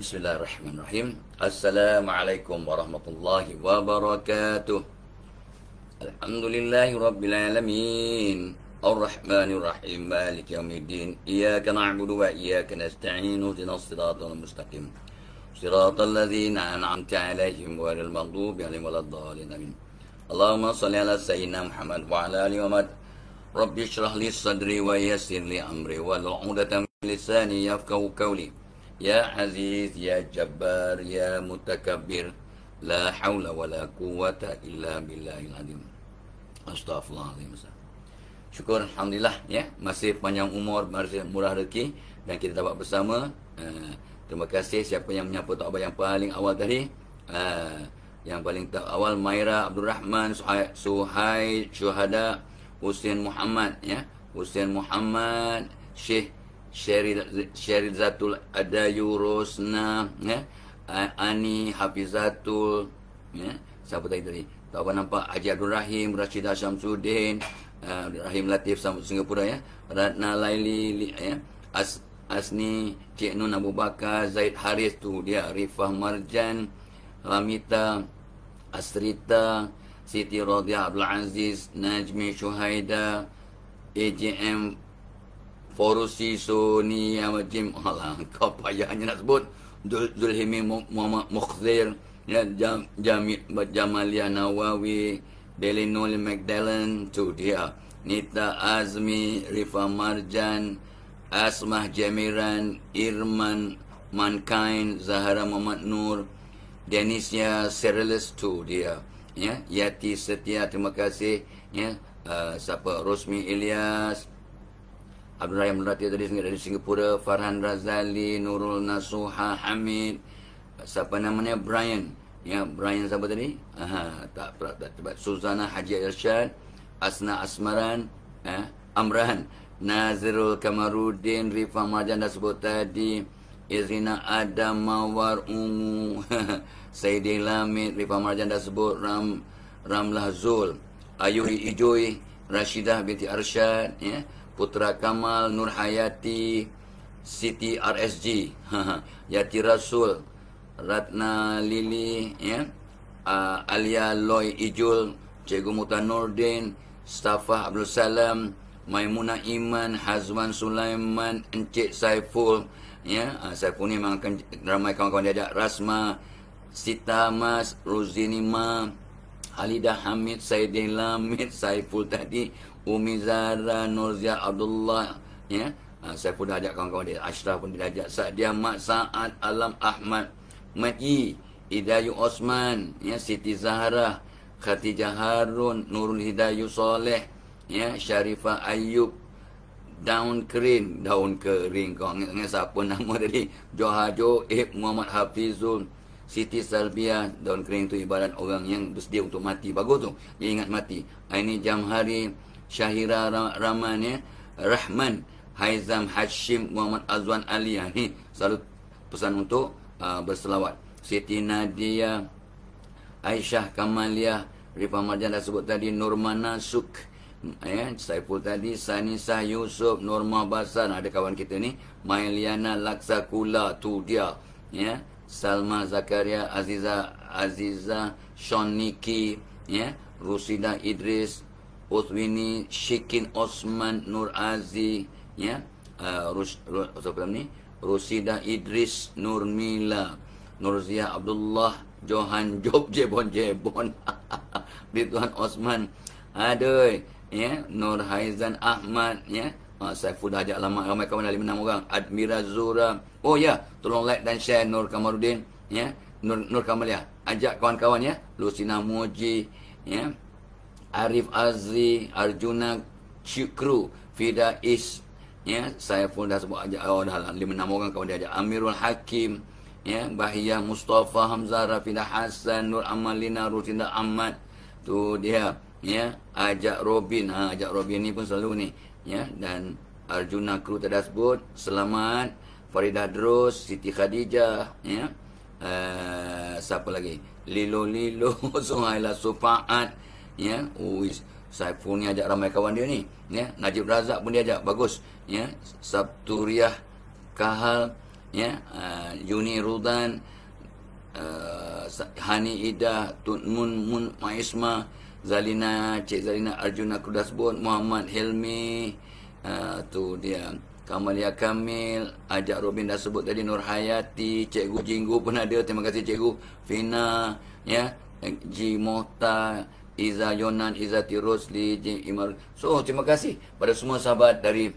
بسم الله الرحمن الرحيم السلام عليكم ورحمة الله وبركاته الحمد لله رب العالمين الرحمن الرحيم مالك يوم الدين إياك نعبد وإياك نستعين اهدنا الصراط المستقيم صراط الذين أنعمت عليهم غير المغضوب عليهم ولا الضالين آمين اللهم صل على سيدنا محمد وعلى آله ومد رب اشرح لي صدري ويسر لي أمري والعودة من لساني يفقه قولي Ya Aziz, Ya Jabbar, Ya Mutakabbir La hawla wa la quwata illa billahil adim Astaghfirullahaladzim Syukur Alhamdulillah ya Masih panjang umur, masih murah rezeki Dan kita dapat bersama uh, Terima kasih siapa yang menyapa taubat yang paling awal tadi uh, Yang paling tak awal Maira Abdul Rahman Suhai, Syuhada Hussein Muhammad ya Hussein Muhammad Syekh Syarizatul Adayu Rosna ya? Ani Hafizatul ya? Siapa tadi tadi Tak apa nampak Haji Abdul Rahim Rashid Asyam uh, ya, Rahim Latif Singapura ya? Ratna Laili ya? As Asni Cik Nun Abu Bakar Zaid Haris tu dia Rifah Marjan Ramita Astrita Siti Rodiah Abdul Aziz Najmi Shuhaida AJM Forusi Suni Amajim Allah kau payahnya nak sebut Zulhimi Muhammad Mukhzir ya, Jam, Jamid Jamalia Nawawi Delinul Magdalen tu dia Nita Azmi Rifa Marjan Asmah Jamiran, Irman Mankain Zahara Muhammad Nur Denisia Serilis tu dia ya Yati Setia terima kasih ya uh, siapa Rosmi Ilyas Abdul Rahim Melati tadi dari Singapura, Farhan Razali, Nurul Nasuha, Hamid, siapa namanya Brian, ya Brian siapa tadi? Aha, tak pernah tak cepat. Suzana Haji Arshad, Asna Asmaran, eh, Amran, Nazirul Kamarudin, Rifa Marjan dah sebut tadi, Irina Adam Mawar Ungu, Saidi Lamit, Rifa Marjan dah sebut, Ram Ramlah Zul, Ayuhi Ijoy, Rashidah binti Arshad. ya. Yeah. Putra Kamal Nur Hayati Siti RSG Yati Rasul Ratna Lili ya uh, Alia Loy Ijul Cikgu Muta Nordin Staffah Abdul Salam Maimuna Iman Hazwan Sulaiman Encik Saiful ya uh, Saiful ni memang akan ramai kawan-kawan diajak Rasma Sita Mas Ruzini Ma Halidah Hamid Saidin Lamid Saiful tadi Umi Zara, Nurzia Abdullah, ya. Ha, saya pun dah ajak kawan-kawan dia. Ashraf pun dia ajak. Sadia Mat Sa'ad Alam Ahmad. Mati. Hidayu Osman. Ya, Siti Zahra. Khatijah Harun. Nurul Hidayu Soleh. Ya, Syarifah Ayub. Daun Kering. Daun Kering. Kau ingat, ingat siapa nama tadi? Johar Joib Muhammad Hafizul. Siti Salbia. Daun Kering tu ibarat orang yang bersedia untuk mati. Bagus tu. Dia ingat mati. Ini jam hari. Syahira Rahman ya. Rahman Haizam Hashim Muhammad Azwan Ali ya. ni selalu pesan untuk uh, berselawat Siti Nadia Aisyah Kamalia Rifa Marjan dah sebut tadi Nurmana Suk ya. Saiful tadi Sanisa Yusuf Norma Basan ada kawan kita ni Mailiana Laksakula tu dia ya Salma Zakaria Aziza Aziza Sean Niki ya Rusida Idris Uswini, Shikin Osman, Nur Azzi, ya, uh, Rus, Rus, ni? Rusida Idris, Nur Mila, Nur Zia Abdullah, Johan Job, Jebon Jebon, Bituan Osman, aduh, ya, Nur Haizan Ahmad, ya, uh, ah, Saiful Hajar Lama, ramai kawan dari enam orang, Admira Zura, oh ya, tolong like dan share Nur Kamarudin, ya, Nur, Nur Kamalia, ya, ajak kawan-kawan ya, Lucina Moji, ya, Arif Azri, Arjuna Cikru, Fida Is, ya, saya pun dah sebut aja oh, dah lah, lima nama orang kawan dia aja. Amirul Hakim, ya, Bahia Mustafa Hamzah Rafidah Hasan Nur Amalina Rutinda Ahmad tu dia ya ajak Robin ha ajak Robin ni pun selalu ni ya dan Arjuna kru tadi sebut selamat Farida Dros Siti Khadijah ya uh, siapa lagi Lilo Lilo Sungailah Sufaat ya uis oh, Saiful ni ajak ramai kawan dia ni ya Najib Razak pun dia ajak bagus ya Sabturiah Kahal ya ah, Juni uh, Rudan uh, Hani Ida Tunmun Mun Maisma Zalina Cik Zalina Arjuna Kudasbon Muhammad Helmi uh, tu dia Kamalia Kamil ajak Robin dah sebut tadi Nur Hayati Cikgu Jinggu pun ada terima kasih Cikgu Fina ya G Mohtar Iza Yonan, Iza Tirus, Li Jim Imar. So, terima kasih pada semua sahabat dari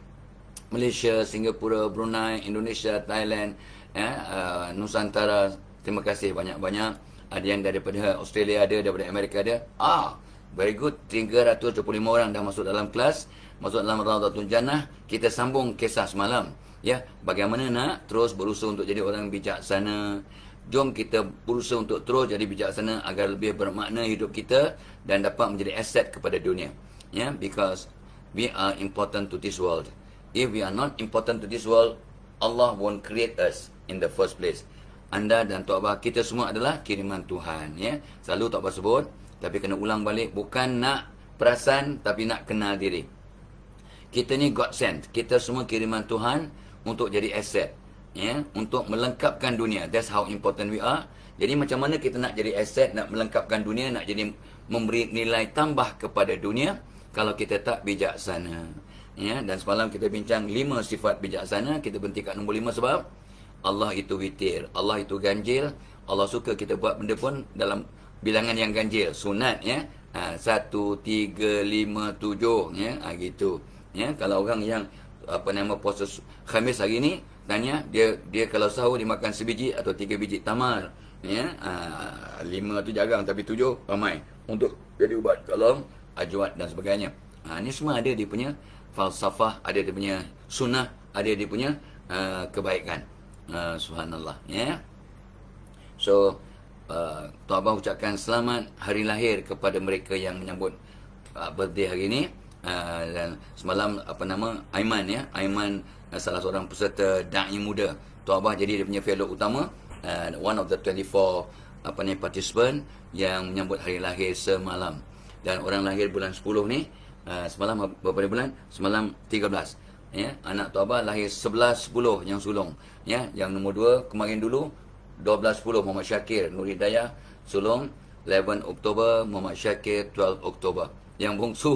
Malaysia, Singapura, Brunei, Indonesia, Thailand, eh, uh, Nusantara. Terima kasih banyak-banyak. Ada yang daripada Australia ada, daripada Amerika ada. Ah, very good. 325 orang dah masuk dalam kelas. Masuk dalam Radhatun Jannah. Kita sambung kisah semalam. Ya, bagaimana nak terus berusaha untuk jadi orang bijaksana. Jom kita berusaha untuk terus jadi bijaksana agar lebih bermakna hidup kita dan dapat menjadi aset kepada dunia. yeah? because we are important to this world. If we are not important to this world, Allah won't create us in the first place. Anda dan Tok Abah, kita semua adalah kiriman Tuhan. Ya, Selalu Tok Abah sebut, tapi kena ulang balik. Bukan nak perasan, tapi nak kenal diri. Kita ni God sent. Kita semua kiriman Tuhan untuk jadi aset ya untuk melengkapkan dunia that's how important we are jadi macam mana kita nak jadi aset nak melengkapkan dunia nak jadi memberi nilai tambah kepada dunia kalau kita tak bijaksana ya dan semalam kita bincang lima sifat bijaksana kita berhenti kat nombor lima sebab Allah itu witir Allah itu ganjil Allah suka kita buat benda pun dalam bilangan yang ganjil sunat ya ha, satu tiga lima tujuh ya ha, gitu ya kalau orang yang apa nama puasa Khamis hari ni tanya dia dia kalau sahur dia makan sebiji atau tiga biji tamar ya aa, ah, lima tu jarang tapi tujuh ramai untuk jadi ubat kalau ajwat dan sebagainya ha, ini semua ada dia punya falsafah ada dia punya sunnah ada dia punya aa, ah, kebaikan aa, subhanallah ya so uh, Tuan Abang ucapkan selamat hari lahir kepada mereka yang menyambut uh, birthday hari ini uh, dan semalam apa nama Aiman ya Aiman Eh, salah seorang peserta da'i muda. Tuan Abah jadi dia punya fellow utama and eh, one of the 24 apa ni participant yang menyambut hari lahir semalam. Dan orang lahir bulan 10 ni, uh, semalam berapa bulan? Semalam 13. Ya, anak Tuan Abah lahir 11 10 yang sulung. Ya, yang nombor 2 kemarin dulu 12 10 Muhammad Syakir Nuri Daya sulung 11 Oktober Muhammad Syakir 12 Oktober. Yang bungsu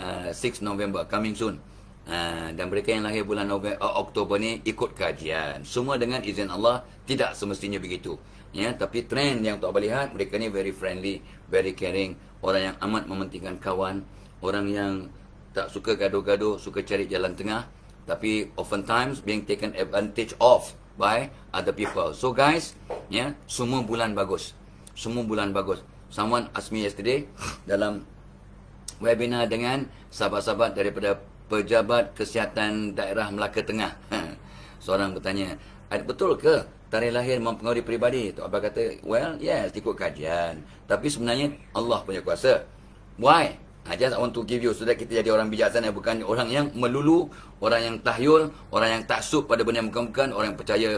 uh, 6 November coming soon. Ha, dan mereka yang lahir bulan November, Oktober ni ikut kajian. Semua dengan izin Allah, tidak semestinya begitu. Ya, tapi trend yang tak boleh lihat, mereka ni very friendly, very caring. Orang yang amat mementingkan kawan. Orang yang tak suka gaduh-gaduh, suka cari jalan tengah. Tapi often times being taken advantage of by other people. So guys, ya, semua bulan bagus. Semua bulan bagus. Someone asked me yesterday dalam webinar dengan sahabat-sahabat daripada Pejabat Kesihatan Daerah Melaka Tengah. Ha. Seorang bertanya, betul ke tarikh lahir mempengaruhi peribadi? Tok Abah kata, well, yes, ikut kajian. Tapi sebenarnya Allah punya kuasa. Why? I just want to give you so that kita jadi orang bijaksana bukan orang yang melulu, orang yang tahyul, orang yang taksub pada benda yang bukan-bukan, orang yang percaya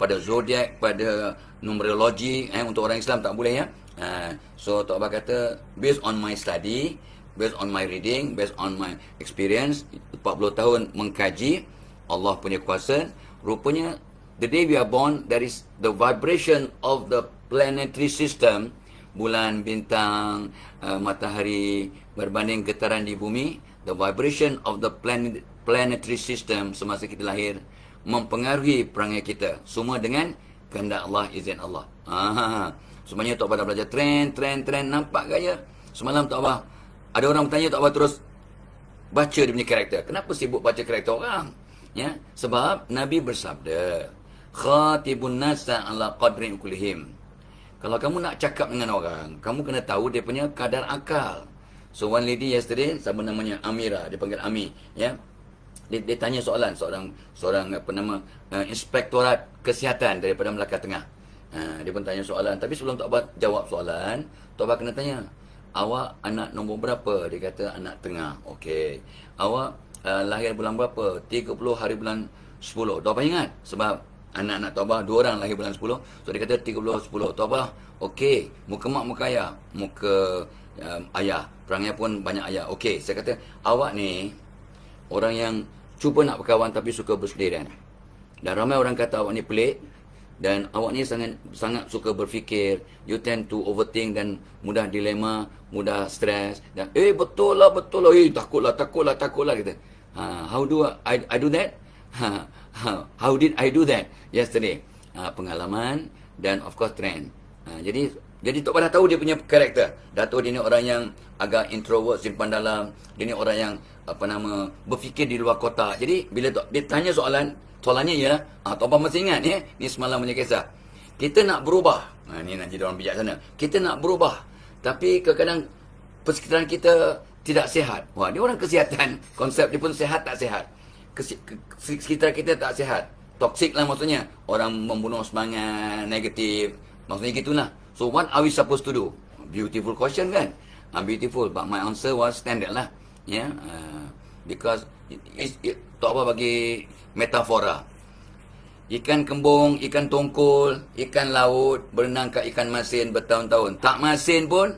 pada zodiak, pada numerologi. Eh, untuk orang Islam tak boleh ya. Uh, so Tok Abah kata, based on my study, based on my reading, based on my experience, 40 tahun mengkaji Allah punya kuasa, rupanya the day we are born, there is the vibration of the planetary system, bulan, bintang, uh, matahari, berbanding getaran di bumi, the vibration of the planet, planetary system semasa kita lahir, mempengaruhi perangai kita. Semua dengan kehendak Allah, izin Allah. Aha. Ah, ha, ha, Semuanya tu pada belajar trend, trend, trend, nampak gaya. Semalam tak Abah, ada orang bertanya tak apa terus baca dia punya karakter. Kenapa sibuk baca karakter orang? Ya, sebab Nabi bersabda, khatibun nas ala qadri kullihim. Kalau kamu nak cakap dengan orang, kamu kena tahu dia punya kadar akal. So one lady yesterday sama namanya Amira, dia panggil Ami, ya. Dia, dia tanya soalan seorang seorang apa nama uh, inspektorat kesihatan daripada Melaka Tengah. Uh, dia pun tanya soalan, tapi sebelum tak jawab soalan, tak kena tanya. Awak anak nombor berapa? Dia kata anak tengah. Okey. Awak uh, lahir bulan berapa? 30 hari bulan 10. Tuan Abah ingat? Sebab anak-anak Tuan Abah, dua orang lahir bulan 10. So, dia kata 30 10. Tuan Abah, okey. Muka mak, muka ayah. Muka um, ayah. Perangai pun banyak ayah. Okey. Saya kata, awak ni orang yang cuba nak berkawan tapi suka bersendirian. Dan ramai orang kata awak ni pelik dan awak ni sangat sangat suka berfikir you tend to overthink dan mudah dilema mudah stres dan eh betul lah betul lah eh takutlah takutlah takutlah kita ha how do i i do that ha, ha how did i do that yesterday ha, pengalaman dan of course trend ha, jadi jadi tak pernah tahu dia punya karakter Datuk dia ni orang yang agak introvert simpan dalam dia ni orang yang apa nama berfikir di luar kota. Jadi bila tu dia tanya soalan, soalannya ya, ah tuan puan mesti ingat ya, ni semalam punya kisah. Kita nak berubah. Ha ni nak jadi orang bijak sana. Kita nak berubah. Tapi kadang persekitaran kita tidak sihat. Wah, dia orang kesihatan. Konsep dia pun sihat tak sihat. Sekitar kita tak sihat. toksik lah maksudnya. Orang membunuh semangat, negatif. Maksudnya gitulah. So, what are we supposed to do? Beautiful question kan? Uh, beautiful. But my answer was standard lah yeah? Ya, uh, because it, it, it, apa bagi metafora ikan kembung, ikan tongkol, ikan laut, berenang kat ikan masin bertahun-tahun, tak masin pun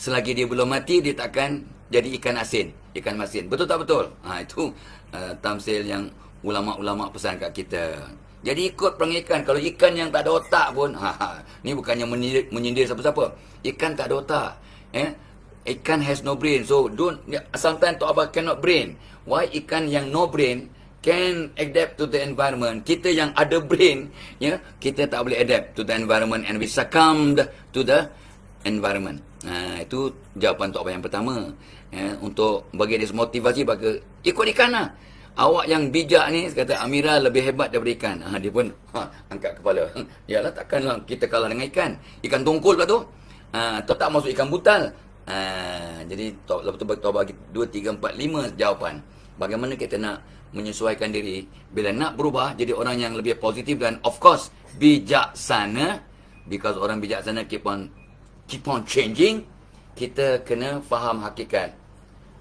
selagi dia belum mati, dia takkan jadi ikan asin, ikan masin betul tak betul? Ha, itu uh, tamsil yang ulama-ulama pesan kat kita jadi ikut perang ikan kalau ikan yang tak ada otak pun ha, ha, ni bukannya menyindir siapa-siapa ikan tak ada otak eh? ikan has no brain. So don't sometimes to abah cannot brain. Why ikan yang no brain can adapt to the environment. Kita yang ada brain, ya, yeah, kita tak boleh adapt to the environment and we succumb to the environment. Nah, itu jawapan untuk abah yang pertama. Ya, untuk bagi dia motivasi bagi ikut ikan lah. Awak yang bijak ni kata Amira lebih hebat daripada ikan. Ha, dia pun ha, angkat kepala. Yalah takkanlah kita kalah dengan ikan. Ikan tungkul pula tu. Ha, tetap masuk ikan butal Ha, jadi lepas tu bagi bagi 2 3 4 5 jawapan. Bagaimana kita nak menyesuaikan diri bila nak berubah jadi orang yang lebih positif dan of course bijaksana because orang bijaksana keep on keep on changing kita kena faham hakikat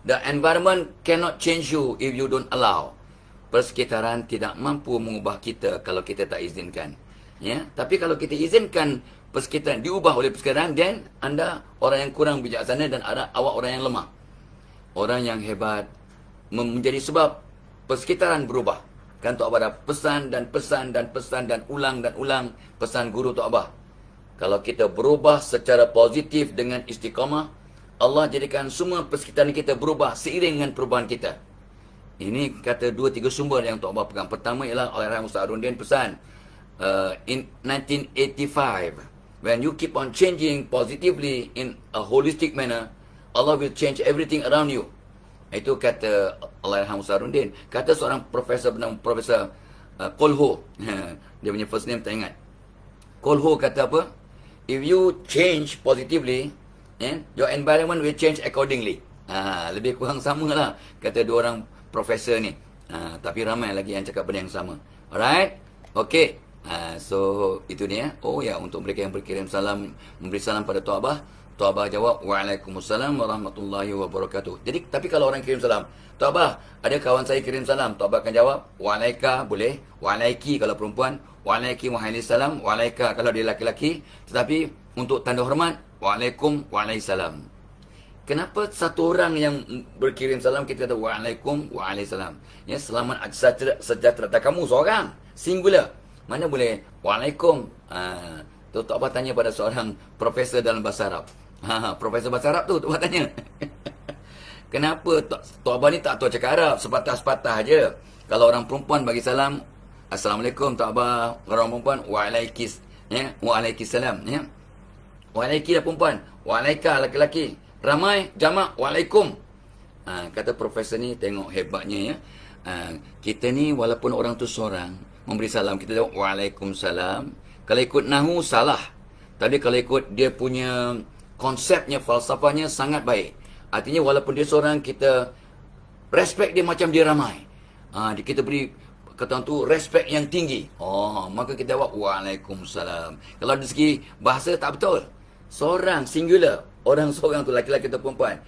the environment cannot change you if you don't allow persekitaran tidak mampu mengubah kita kalau kita tak izinkan ya tapi kalau kita izinkan persekitaran diubah oleh persekitaran dan anda orang yang kurang bijaksana dan ada awak orang yang lemah. Orang yang hebat menjadi sebab persekitaran berubah. Kan Tok Abah pesan dan pesan dan pesan dan ulang dan ulang pesan guru Tok Abah. Kalau kita berubah secara positif dengan istiqamah, Allah jadikan semua persekitaran kita berubah seiring dengan perubahan kita. Ini kata dua tiga sumber yang Tok Abah pegang. Pertama ialah oleh Ustaz Arundin pesan. Uh, in 1985 when you keep on changing positively in a holistic manner, Allah will change everything around you. Itu kata Allah Musarundin. Kata seorang profesor bernama Profesor uh, Kolho. Uh, Dia punya first name tak ingat. Kolho kata apa? If you change positively, eh, your environment will change accordingly. Ha, lebih kurang sama lah. Kata dua orang profesor ni. Ha, tapi ramai lagi yang cakap benda yang sama. Alright? Okay. Ah, so itu dia. Oh ya untuk mereka yang berkirim salam memberi salam pada Tua Abah. Tua Abah jawab Waalaikumsalam Warahmatullahi Wabarakatuh Jadi tapi kalau orang kirim salam Tua Abah Ada kawan saya kirim salam Tua Abah akan jawab Waalaika boleh Waalaiki kalau perempuan Waalaiki Muhammad Salam Waalaika kalau dia laki-laki Tetapi untuk tanda hormat Waalaikum Waalaikumsalam Kenapa satu orang yang berkirim salam kita kata Waalaikum Waalaikumsalam Ya selamat sejahtera, sejahtera. Tak kamu seorang Singular mana boleh Waalaikum Itu ha, Tok Abah tanya pada seorang Profesor dalam Bahasa Arab ha, Profesor Bahasa Arab tu Tok Abah tanya Kenapa Tok, Tok Abah ni tak tahu cakap Arab Sepatah-sepatah je Kalau orang perempuan bagi salam Assalamualaikum Tok Abah Orang perempuan Waalaikis ya? Waalaikissalam ya? Waalaikis lah ya, perempuan Waalaikah laki-laki Ramai jamak Waalaikum ha, Kata Profesor ni tengok hebatnya ya Uh, kita ni walaupun orang tu seorang memberi salam. Kita jawab, Waalaikumsalam. Kalau ikut Nahu, salah. Tadi kalau ikut dia punya konsepnya, falsafahnya sangat baik. Artinya walaupun dia seorang, kita respect dia macam dia ramai. Ha, kita beri kata tu respect yang tinggi. Oh, maka kita jawab, Waalaikumsalam. Kalau dari segi bahasa, tak betul. Seorang, singular. Orang seorang tu, laki-laki atau perempuan.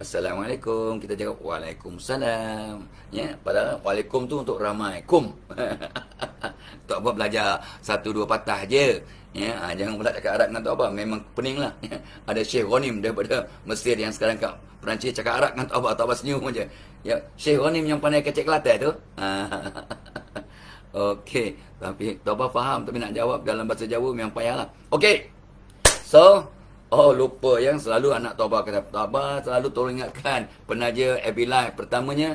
Assalamualaikum Kita jawab Waalaikumsalam Ya Padahal Waalaikum tu untuk ramai Kum Tak apa belajar Satu dua patah je Ya ha, Jangan pula cakap Arab dengan tu apa Memang pening lah ya. Ada Syekh Ronim Daripada Mesir yang sekarang kat Perancis cakap Arab dengan tu apa Tak apa senyum je Ya Syekh Ronim yang pandai kecek kelata tu ha. Okey Tapi Tak apa faham Tapi nak jawab dalam bahasa Jawa Memang payah lah Okey So Oh lupa yang selalu anak tobah kata tobah selalu tolong ingatkan penaja Abilai pertamanya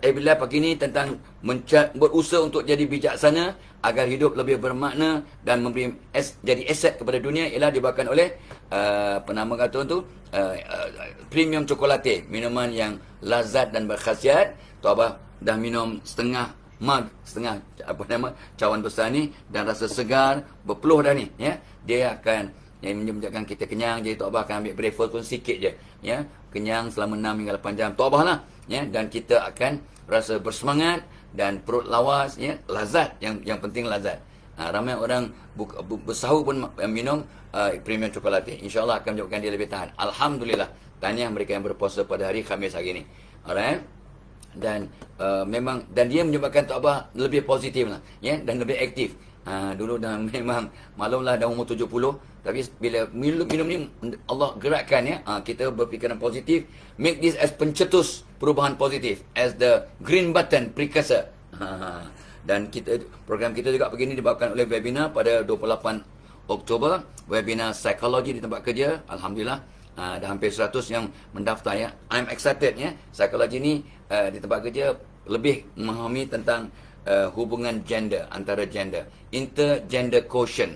Abilai pagi ini tentang mencat, berusaha untuk jadi bijaksana agar hidup lebih bermakna dan memberi es, jadi aset kepada dunia ialah dibawakan oleh uh, penama kata tu uh, uh premium coklatte minuman yang lazat dan berkhasiat tobah dah minum setengah mug setengah apa nama cawan besar ni dan rasa segar berpeluh dah ni ya dia akan yang menyebabkan kita kenyang jadi Tuabah akan ambil breakfast pun sikit je ya kenyang selama 6 hingga 8 jam Tuabah lah ya dan kita akan rasa bersemangat dan perut lawas ya lazat yang yang penting lazat ha, ramai orang buka, bu, bersahur pun eh, minum uh, premium coklat insyaallah akan menyebabkan dia lebih tahan alhamdulillah tanya mereka yang berpuasa pada hari Khamis hari ini alright dan uh, memang dan dia menyebabkan Tuabah lebih positif lah ya dan lebih aktif Ha, dulu dah memang malumlah dah umur 70 tapi bila minum-minum ni Allah gerakkan ya uh, kita berfikiran positif make this as pencetus perubahan positif as the green button precursor uh, ha, dan kita program kita juga begini dibawakan oleh webinar pada 28 Oktober webinar psikologi di tempat kerja alhamdulillah uh, dah hampir 100 yang mendaftar ya I'm excited ya psikologi ni uh, di tempat kerja lebih memahami tentang uh, hubungan gender antara gender intergender quotient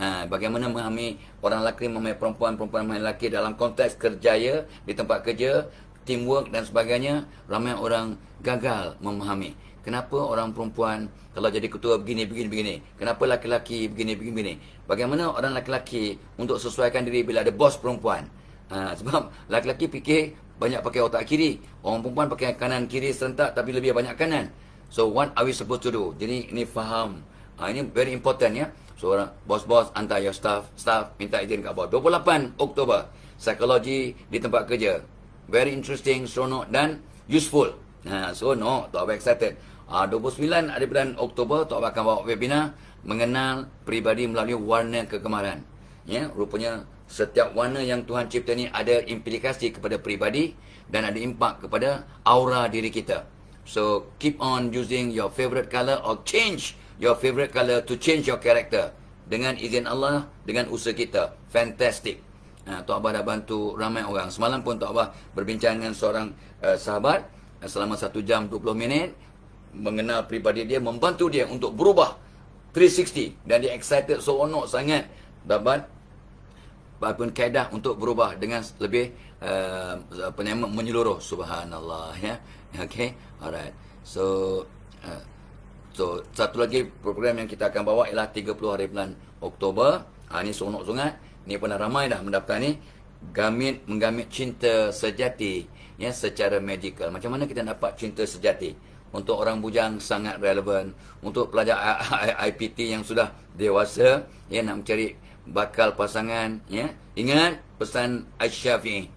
uh, bagaimana memahami orang lelaki memahami perempuan perempuan memahami lelaki dalam konteks kerjaya di tempat kerja teamwork dan sebagainya ramai orang gagal memahami kenapa orang perempuan kalau jadi ketua begini begini begini kenapa lelaki-lelaki begini begini begini bagaimana orang lelaki-lelaki untuk sesuaikan diri bila ada bos perempuan uh, sebab lelaki-lelaki fikir banyak pakai otak kiri orang perempuan pakai kanan kiri serentak tapi lebih banyak kanan So what are we supposed to do? Jadi ini faham. Ha, ini very important ya. So orang bos-bos hantar your staff, staff minta izin kat bawah. 28 Oktober, psikologi di tempat kerja. Very interesting, seronok dan useful. Ha, ah, so no, tak apa excited. Ha, 29 hari bulan Oktober, tak apa akan bawa webinar mengenal pribadi melalui warna kegemaran. Ya, rupanya setiap warna yang Tuhan cipta ni ada implikasi kepada pribadi dan ada impak kepada aura diri kita. So keep on using your favorite color or change your favorite color to change your character. Dengan izin Allah, dengan usaha kita. Fantastic. Ha, Tok Abah dah bantu ramai orang. Semalam pun Tok Abah berbincang dengan seorang uh, sahabat eh, selama 1 jam 20 minit. Mengenal peribadi dia, membantu dia untuk berubah 360. Dan dia excited, seronok sangat dapat bahagian kaedah untuk berubah dengan lebih uh, eh, penyemak menyeluruh. Subhanallah ya. Okay, alright. So, uh, so satu lagi program yang kita akan bawa ialah 30 hari bulan Oktober. Uh, ah, ini seronok sangat. Ini pun ramai dah mendaftar ni. Gamit menggamit cinta sejati ya secara medical. Macam mana kita dapat cinta sejati? Untuk orang bujang sangat relevan. Untuk pelajar IPT yang sudah dewasa yang nak mencari bakal pasangan ya. Ingat pesan Aisyah ni.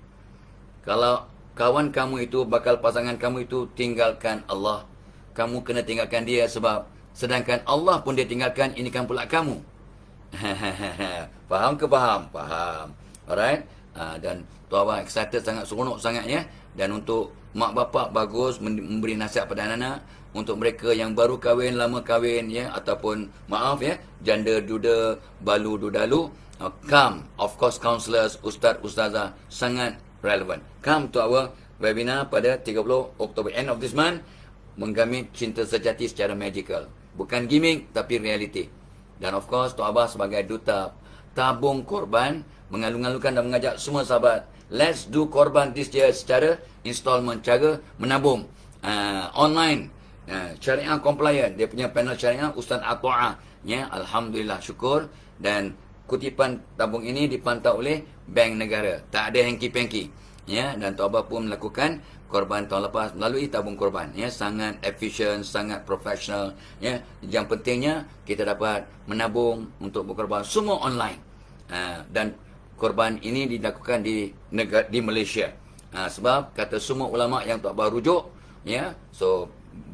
Kalau kawan kamu itu, bakal pasangan kamu itu tinggalkan Allah. Kamu kena tinggalkan dia sebab sedangkan Allah pun dia tinggalkan, ini kan pula kamu. faham ke faham? Faham. Alright? Uh, dan tu abang excited sangat, seronok sangatnya. Dan untuk mak bapak bagus memberi nasihat pada anak-anak untuk mereka yang baru kahwin, lama kahwin ya ataupun maaf ya janda duda balu dudalu ah, come of course counselors ustaz ustazah sangat relevant. Come to our webinar pada 30 Oktober, end of this month, menggamit cinta sejati secara magical. Bukan gimmick, tapi reality. Dan of course, Tuan Abah sebagai duta tabung korban, mengalung-alungkan dan mengajak semua sahabat, let's do korban this year secara installment, cara menabung. Uh, online, uh, syariah compliant, dia punya panel syariah, Ustaz Atwa'ah. Ya, Alhamdulillah, syukur. Dan kutipan tabung ini dipantau oleh bank negara. Tak ada hengki-pengki. Ya, dan Taubah pun melakukan korban tahun lepas melalui tabung korban. Ya, sangat efisien, sangat profesional. Ya, yang pentingnya kita dapat menabung untuk berkorban semua online. Ha, dan korban ini dilakukan di negara di Malaysia. Ha, sebab kata semua ulama yang Taubah rujuk, ya, so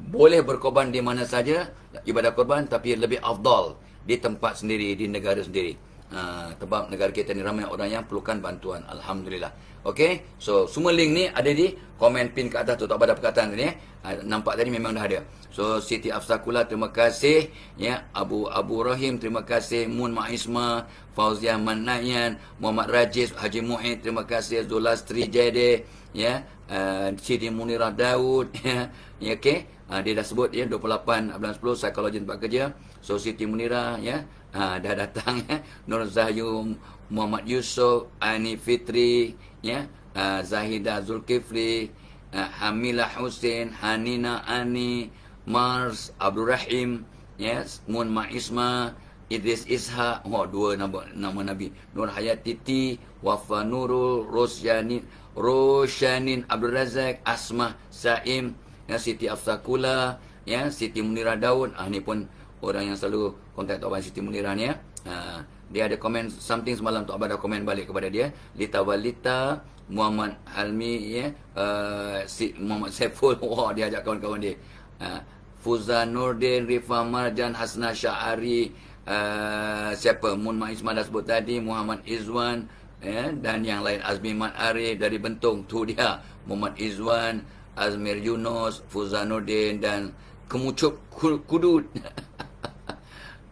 boleh berkorban di mana saja ibadah korban tapi lebih afdal di tempat sendiri di negara sendiri. Ha, sebab negara kita ni ramai orang yang perlukan bantuan. Alhamdulillah. Okey. So semua link ni ada di komen pin ke atas tu tak ada perkataan tadi eh. Ha, nampak tadi memang dah ada. So Siti Afsakula terima kasih ya Abu Abu Rahim terima kasih Mun Maisma Fauziah Manayan Muhammad Rajis Haji Muhid terima kasih Zulastri Jade ya uh, Siti Munirah Daud ya, ya okey uh, dia dah sebut ya 28 bulan 10 psikologi tempat kerja so Siti Munirah ya ha, dah datang ya Nur Zahyu Muhammad Yusof Ani Fitri ya ha, Zahida Zulkifli ha, Hamila Husin Hanina Ani Mars Abdul Rahim yes ya. Mun Maisma Idris Isha oh, dua nama, nama Nabi Nur Hayati Wafa Nurul Rosyani Roshanin Abdul Razak Asmah Saim ya, Siti Afsakula ya Siti Munira Daud ah ni pun orang yang selalu kontak Tok Abang Siti Munirah ni ya. Ha, dia ada komen something semalam Tok Abang dah komen balik kepada dia. Lita Walita Muhammad Almi ya. Uh, si Muhammad Saiful wah dia ajak kawan-kawan dia. Ha, Fuza Nurdin, Rifa Marjan, Hasna Syahari, uh, siapa? Munmah Ismail dah sebut tadi, Muhammad Izwan, ya, dan yang lain Azmi Mat Arif dari Bentong tu dia Muhammad Izwan Azmir Yunus Fuzanuddin dan Kemucuk kudut.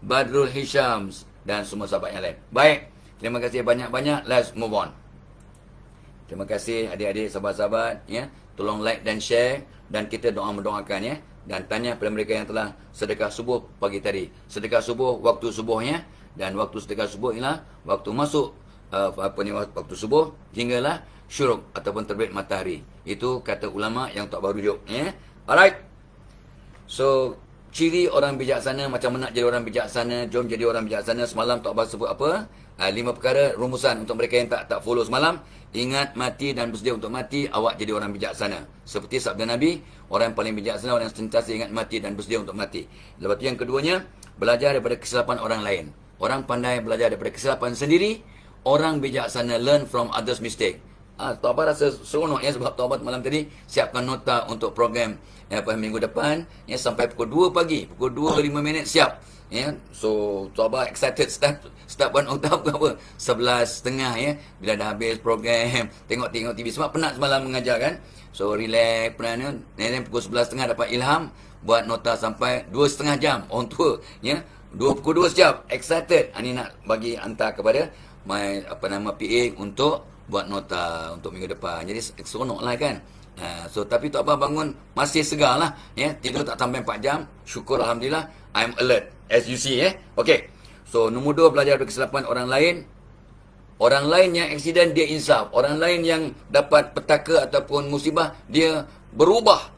Badrul Hisham dan semua sahabat yang lain. Baik, terima kasih banyak-banyak. Let's move on. Terima kasih adik-adik sahabat-sahabat ya. Tolong like dan share dan kita doa mendoakan ya dan tanya kepada mereka yang telah sedekah subuh pagi tadi. Sedekah subuh waktu subuhnya dan waktu sedekah subuh ialah waktu masuk uh, apa ni waktu subuh hinggalah syuruk ataupun terbit matahari. Itu kata ulama yang tak baru hidup ya. Alright. So ciri orang bijaksana macam nak jadi orang bijaksana jom jadi orang bijaksana semalam tak bahas sebut apa uh, lima perkara rumusan untuk mereka yang tak tak follow semalam ingat mati dan bersedia untuk mati awak jadi orang bijaksana seperti sabda nabi orang yang paling bijaksana orang yang sentiasa ingat mati dan bersedia untuk mati lepas tu yang keduanya belajar daripada kesilapan orang lain orang pandai belajar daripada kesilapan sendiri orang bijaksana learn from others mistake Ah, Tok Abah rasa seronok ya sebab Tok Abah malam tadi siapkan nota untuk program ya, pada minggu depan ya, sampai pukul 2 pagi. Pukul 2 5 minit siap. Ya. So Tok Abah excited start start one of apa? sebelas setengah ya. Bila dah habis program tengok-tengok TV sebab penat semalam mengajar kan. So relax penat ya. Nenek pukul sebelas setengah dapat ilham buat nota sampai dua setengah jam on tour ya. 2 pukul dua siap. Excited. Ini ah, nak bagi hantar kepada my apa nama PA untuk buat nota untuk minggu depan. Jadi seronok lah kan. Uh, so tapi tu apa bangun masih segar lah. Ya, yeah, tidur tak sampai 4 jam. Syukur Alhamdulillah I'm alert as you see. Yeah. Okay. So nombor dua belajar dari kesilapan orang lain. Orang lain yang eksiden dia insaf. Orang lain yang dapat petaka ataupun musibah dia berubah.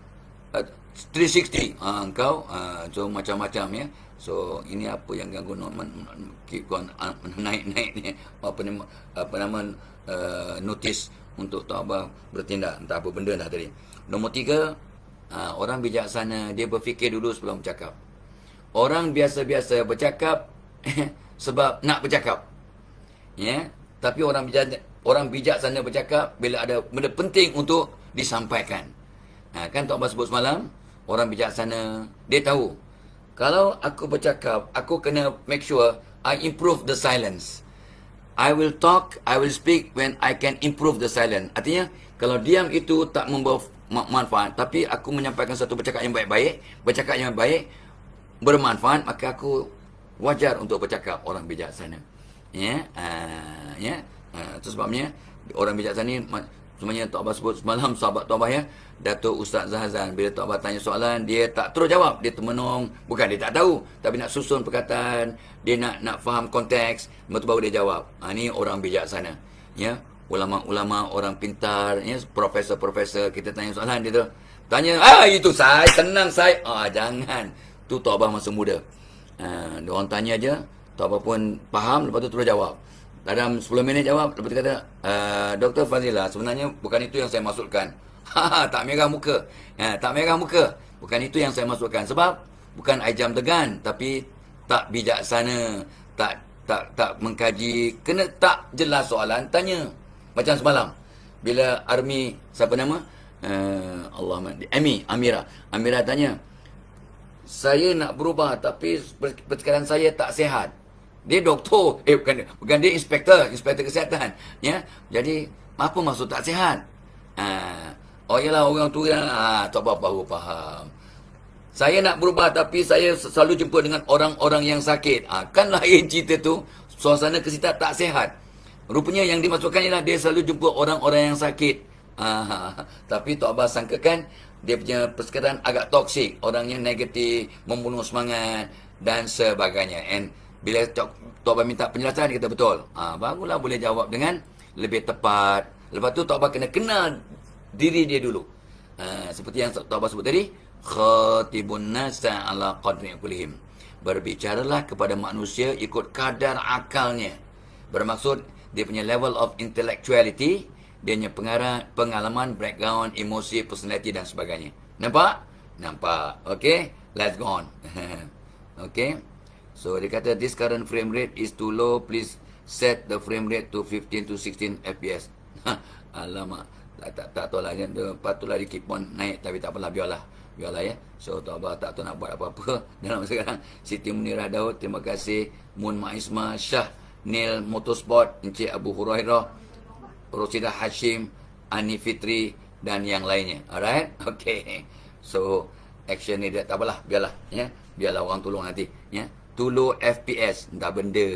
360. Ah, ah, engkau. Uh, so macam-macam ya. So ini apa yang ganggu Norman keep ah, naik-naik ni apa nama apa nama uh, notis untuk tak apa bertindak entah apa benda dah tadi. Nombor tiga, uh, orang bijaksana dia berfikir dulu sebelum bercakap. Orang biasa-biasa bercakap sebab nak bercakap. Ya, yeah? tapi orang bijak orang bijaksana bercakap bila ada benda penting untuk disampaikan. Ha, kan Tok Abah sebut semalam, orang bijaksana, dia tahu. Kalau aku bercakap, aku kena make sure I improve the silence. I will talk, I will speak when I can improve the silent. Artinya, kalau diam itu tak membawa manfaat, tapi aku menyampaikan satu bercakap yang baik-baik, bercakap yang baik, bermanfaat, maka aku wajar untuk bercakap orang bijaksana. Ya, yeah? uh, ya. Yeah? Itu sebabnya orang bijaksana ini, Semuanya Tok Abah sebut semalam sahabat Tok Abah ya. Dato' Ustaz Zahazan. Bila Tok Abah tanya soalan, dia tak terus jawab. Dia termenung. Bukan dia tak tahu. Tapi nak susun perkataan dia nak nak faham konteks betul tu baru dia jawab ha, ni orang bijaksana ya ulama-ulama orang pintar ya profesor-profesor kita tanya soalan dia tu tanya ah itu saya tenang saya ah jangan tu tobah masa muda ha, dia orang tanya aja tobah pun faham lepas tu terus jawab dalam 10 minit jawab lepas tu kata ah, doktor Fazila sebenarnya bukan itu yang saya maksudkan ha, ha, tak merah muka ha, tak merah muka bukan itu yang saya masukkan sebab bukan ajam tegan tapi tak bijaksana, tak tak tak mengkaji, kena tak jelas soalan tanya. Macam semalam bila army siapa nama? Uh, Allah mandi. Amy, Amira. Amira tanya, "Saya nak berubah tapi persekitaran saya tak sihat." Dia doktor, eh bukan dia, bukan dia inspektor, inspektor kesihatan. Ya. Jadi, apa maksud tak sihat? Uh, oh iyalah orang tu ah uh, tak apa-apa faham. Saya nak berubah tapi saya selalu jumpa dengan orang-orang yang sakit. Ha, kan lain cerita tu, suasana kesihatan tak sehat. Rupanya yang dimasukkan ialah dia selalu jumpa orang-orang yang sakit. Ha, tapi Tok Abah kan dia punya persekitaran agak toksik. Orangnya negatif, membunuh semangat dan sebagainya. And bila Tok, Tok Abah minta penjelasan, dia kata betul. Ha, barulah boleh jawab dengan lebih tepat. Lepas tu Tok Abah kena kenal diri dia dulu. Ha, seperti yang Tok Abah sebut tadi, khatibun nasa ala qadri kulihim. Berbicaralah kepada manusia ikut kadar akalnya. Bermaksud dia punya level of intellectuality, dia punya pengarah, pengalaman, background, emosi, personality dan sebagainya. Nampak? Nampak. Okay, let's go on. okay. So, dia kata, this current frame rate is too low. Please set the frame rate to 15 to 16 FPS. Alamak. Tak, tak, tak tahu lah. dia keep on naik. Tapi tak apalah, biarlah. Biarlah ya. So tak apa tak tahu nak buat apa-apa dalam sekarang. Siti Munirah Daud, terima kasih. Mun Maisma Shah, Neil Motorsport, Encik Abu Hurairah, Rosidah Hashim, Ani Fitri dan yang lainnya. Alright? Okay. So action ni dia tak apalah, biarlah ya. Biarlah orang tolong nanti ya. Tulu FPS entah benda.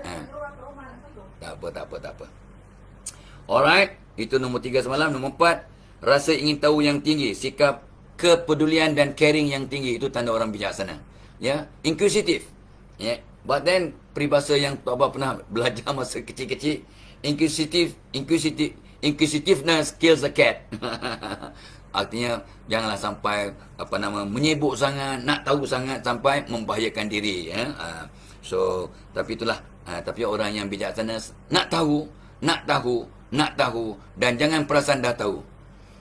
Eh, ha. tak apa, tak apa, tak apa. Alright, itu nombor tiga semalam, nombor empat rasa ingin tahu yang tinggi, sikap kepedulian dan caring yang tinggi itu tanda orang bijaksana. Ya, inquisitive. Ya, but then peribahasa yang Toba pernah belajar masa kecil-kecil, inquisitive, inquisitive, inquisitiveness kills a cat. Artinya janganlah sampai apa nama menyibuk sangat, nak tahu sangat sampai membahayakan diri ya. Ah, so, tapi itulah ah, tapi orang yang bijaksana nak tahu, nak tahu, nak tahu dan jangan perasan dah tahu.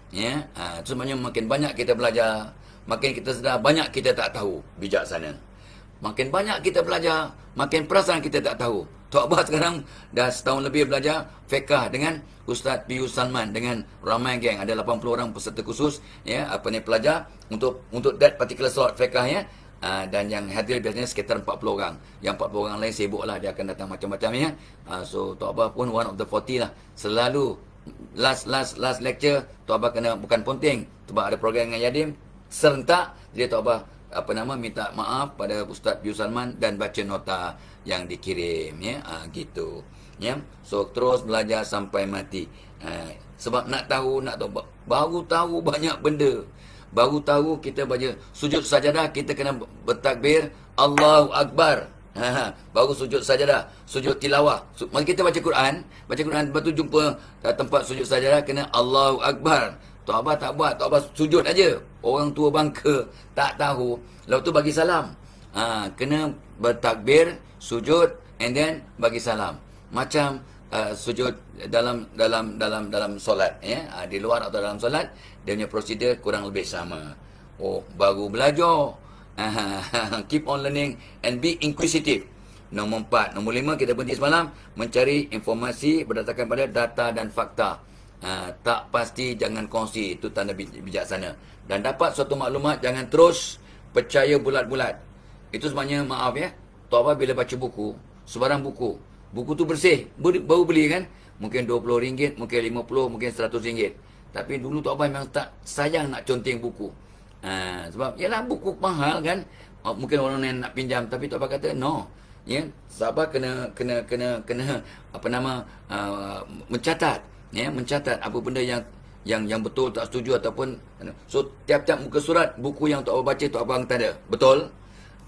Ya, ha, sebenarnya makin banyak kita belajar, makin kita sedar banyak kita tak tahu bijaksana. Makin banyak kita belajar, makin perasaan kita tak tahu. Tok Abah sekarang dah setahun lebih belajar fiqah dengan Ustaz Piyu Salman dengan ramai geng ada 80 orang peserta khusus ya apa ni pelajar untuk untuk that particular slot fiqah ya Aa, ha, dan yang hadir biasanya sekitar 40 orang yang 40 orang lain sibuk lah, dia akan datang macam-macam ya ha, so Tok Abah pun one of the 40 lah selalu last last last lecture tu abah kena bukan ponting tu abah ada program dengan Yadim serentak dia tu abah apa nama minta maaf pada Ustaz Yu Salman dan baca nota yang dikirim ya ha, gitu ya so terus belajar sampai mati ha, sebab nak tahu nak tahu baru tahu banyak benda baru tahu kita baca sujud sajadah kita kena bertakbir Allahu Akbar Ha, ha. Baru sujud sajadah, sujud tilawah. Mari kita baca Quran, baca Quran lepas tu jumpa uh, tempat sujud sajadah kena Allahu Akbar. Tak apa tak buat, tak apa sujud aja. Orang tua bangka tak tahu, lepas tu bagi salam. Ha, kena bertakbir, sujud and then bagi salam. Macam uh, sujud dalam dalam dalam dalam solat ya, ha, di luar atau dalam solat, dia punya prosedur kurang lebih sama. Oh, baru belajar keep on learning and be inquisitive. Nombor empat. Nombor lima, kita berhenti semalam. Mencari informasi berdasarkan pada data dan fakta. Ha, tak pasti, jangan kongsi. Itu tanda bijaksana. Dan dapat suatu maklumat, jangan terus percaya bulat-bulat. Itu sebenarnya, maaf ya. Tak apa bila baca buku, sebarang buku. Buku tu bersih, baru beli kan? Mungkin RM20, mungkin RM50, mungkin RM100. Tapi dulu tak apa memang tak sayang nak conteng buku. Ha, sebab ialah buku mahal kan. Oh, mungkin orang lain nak pinjam tapi tak apa kata no. Ya, yeah? sabar kena kena kena kena apa nama uh, mencatat, ya, yeah? mencatat apa benda yang yang yang betul tak setuju ataupun so tiap-tiap muka surat buku yang tak baca tak apa tak ada. Betul?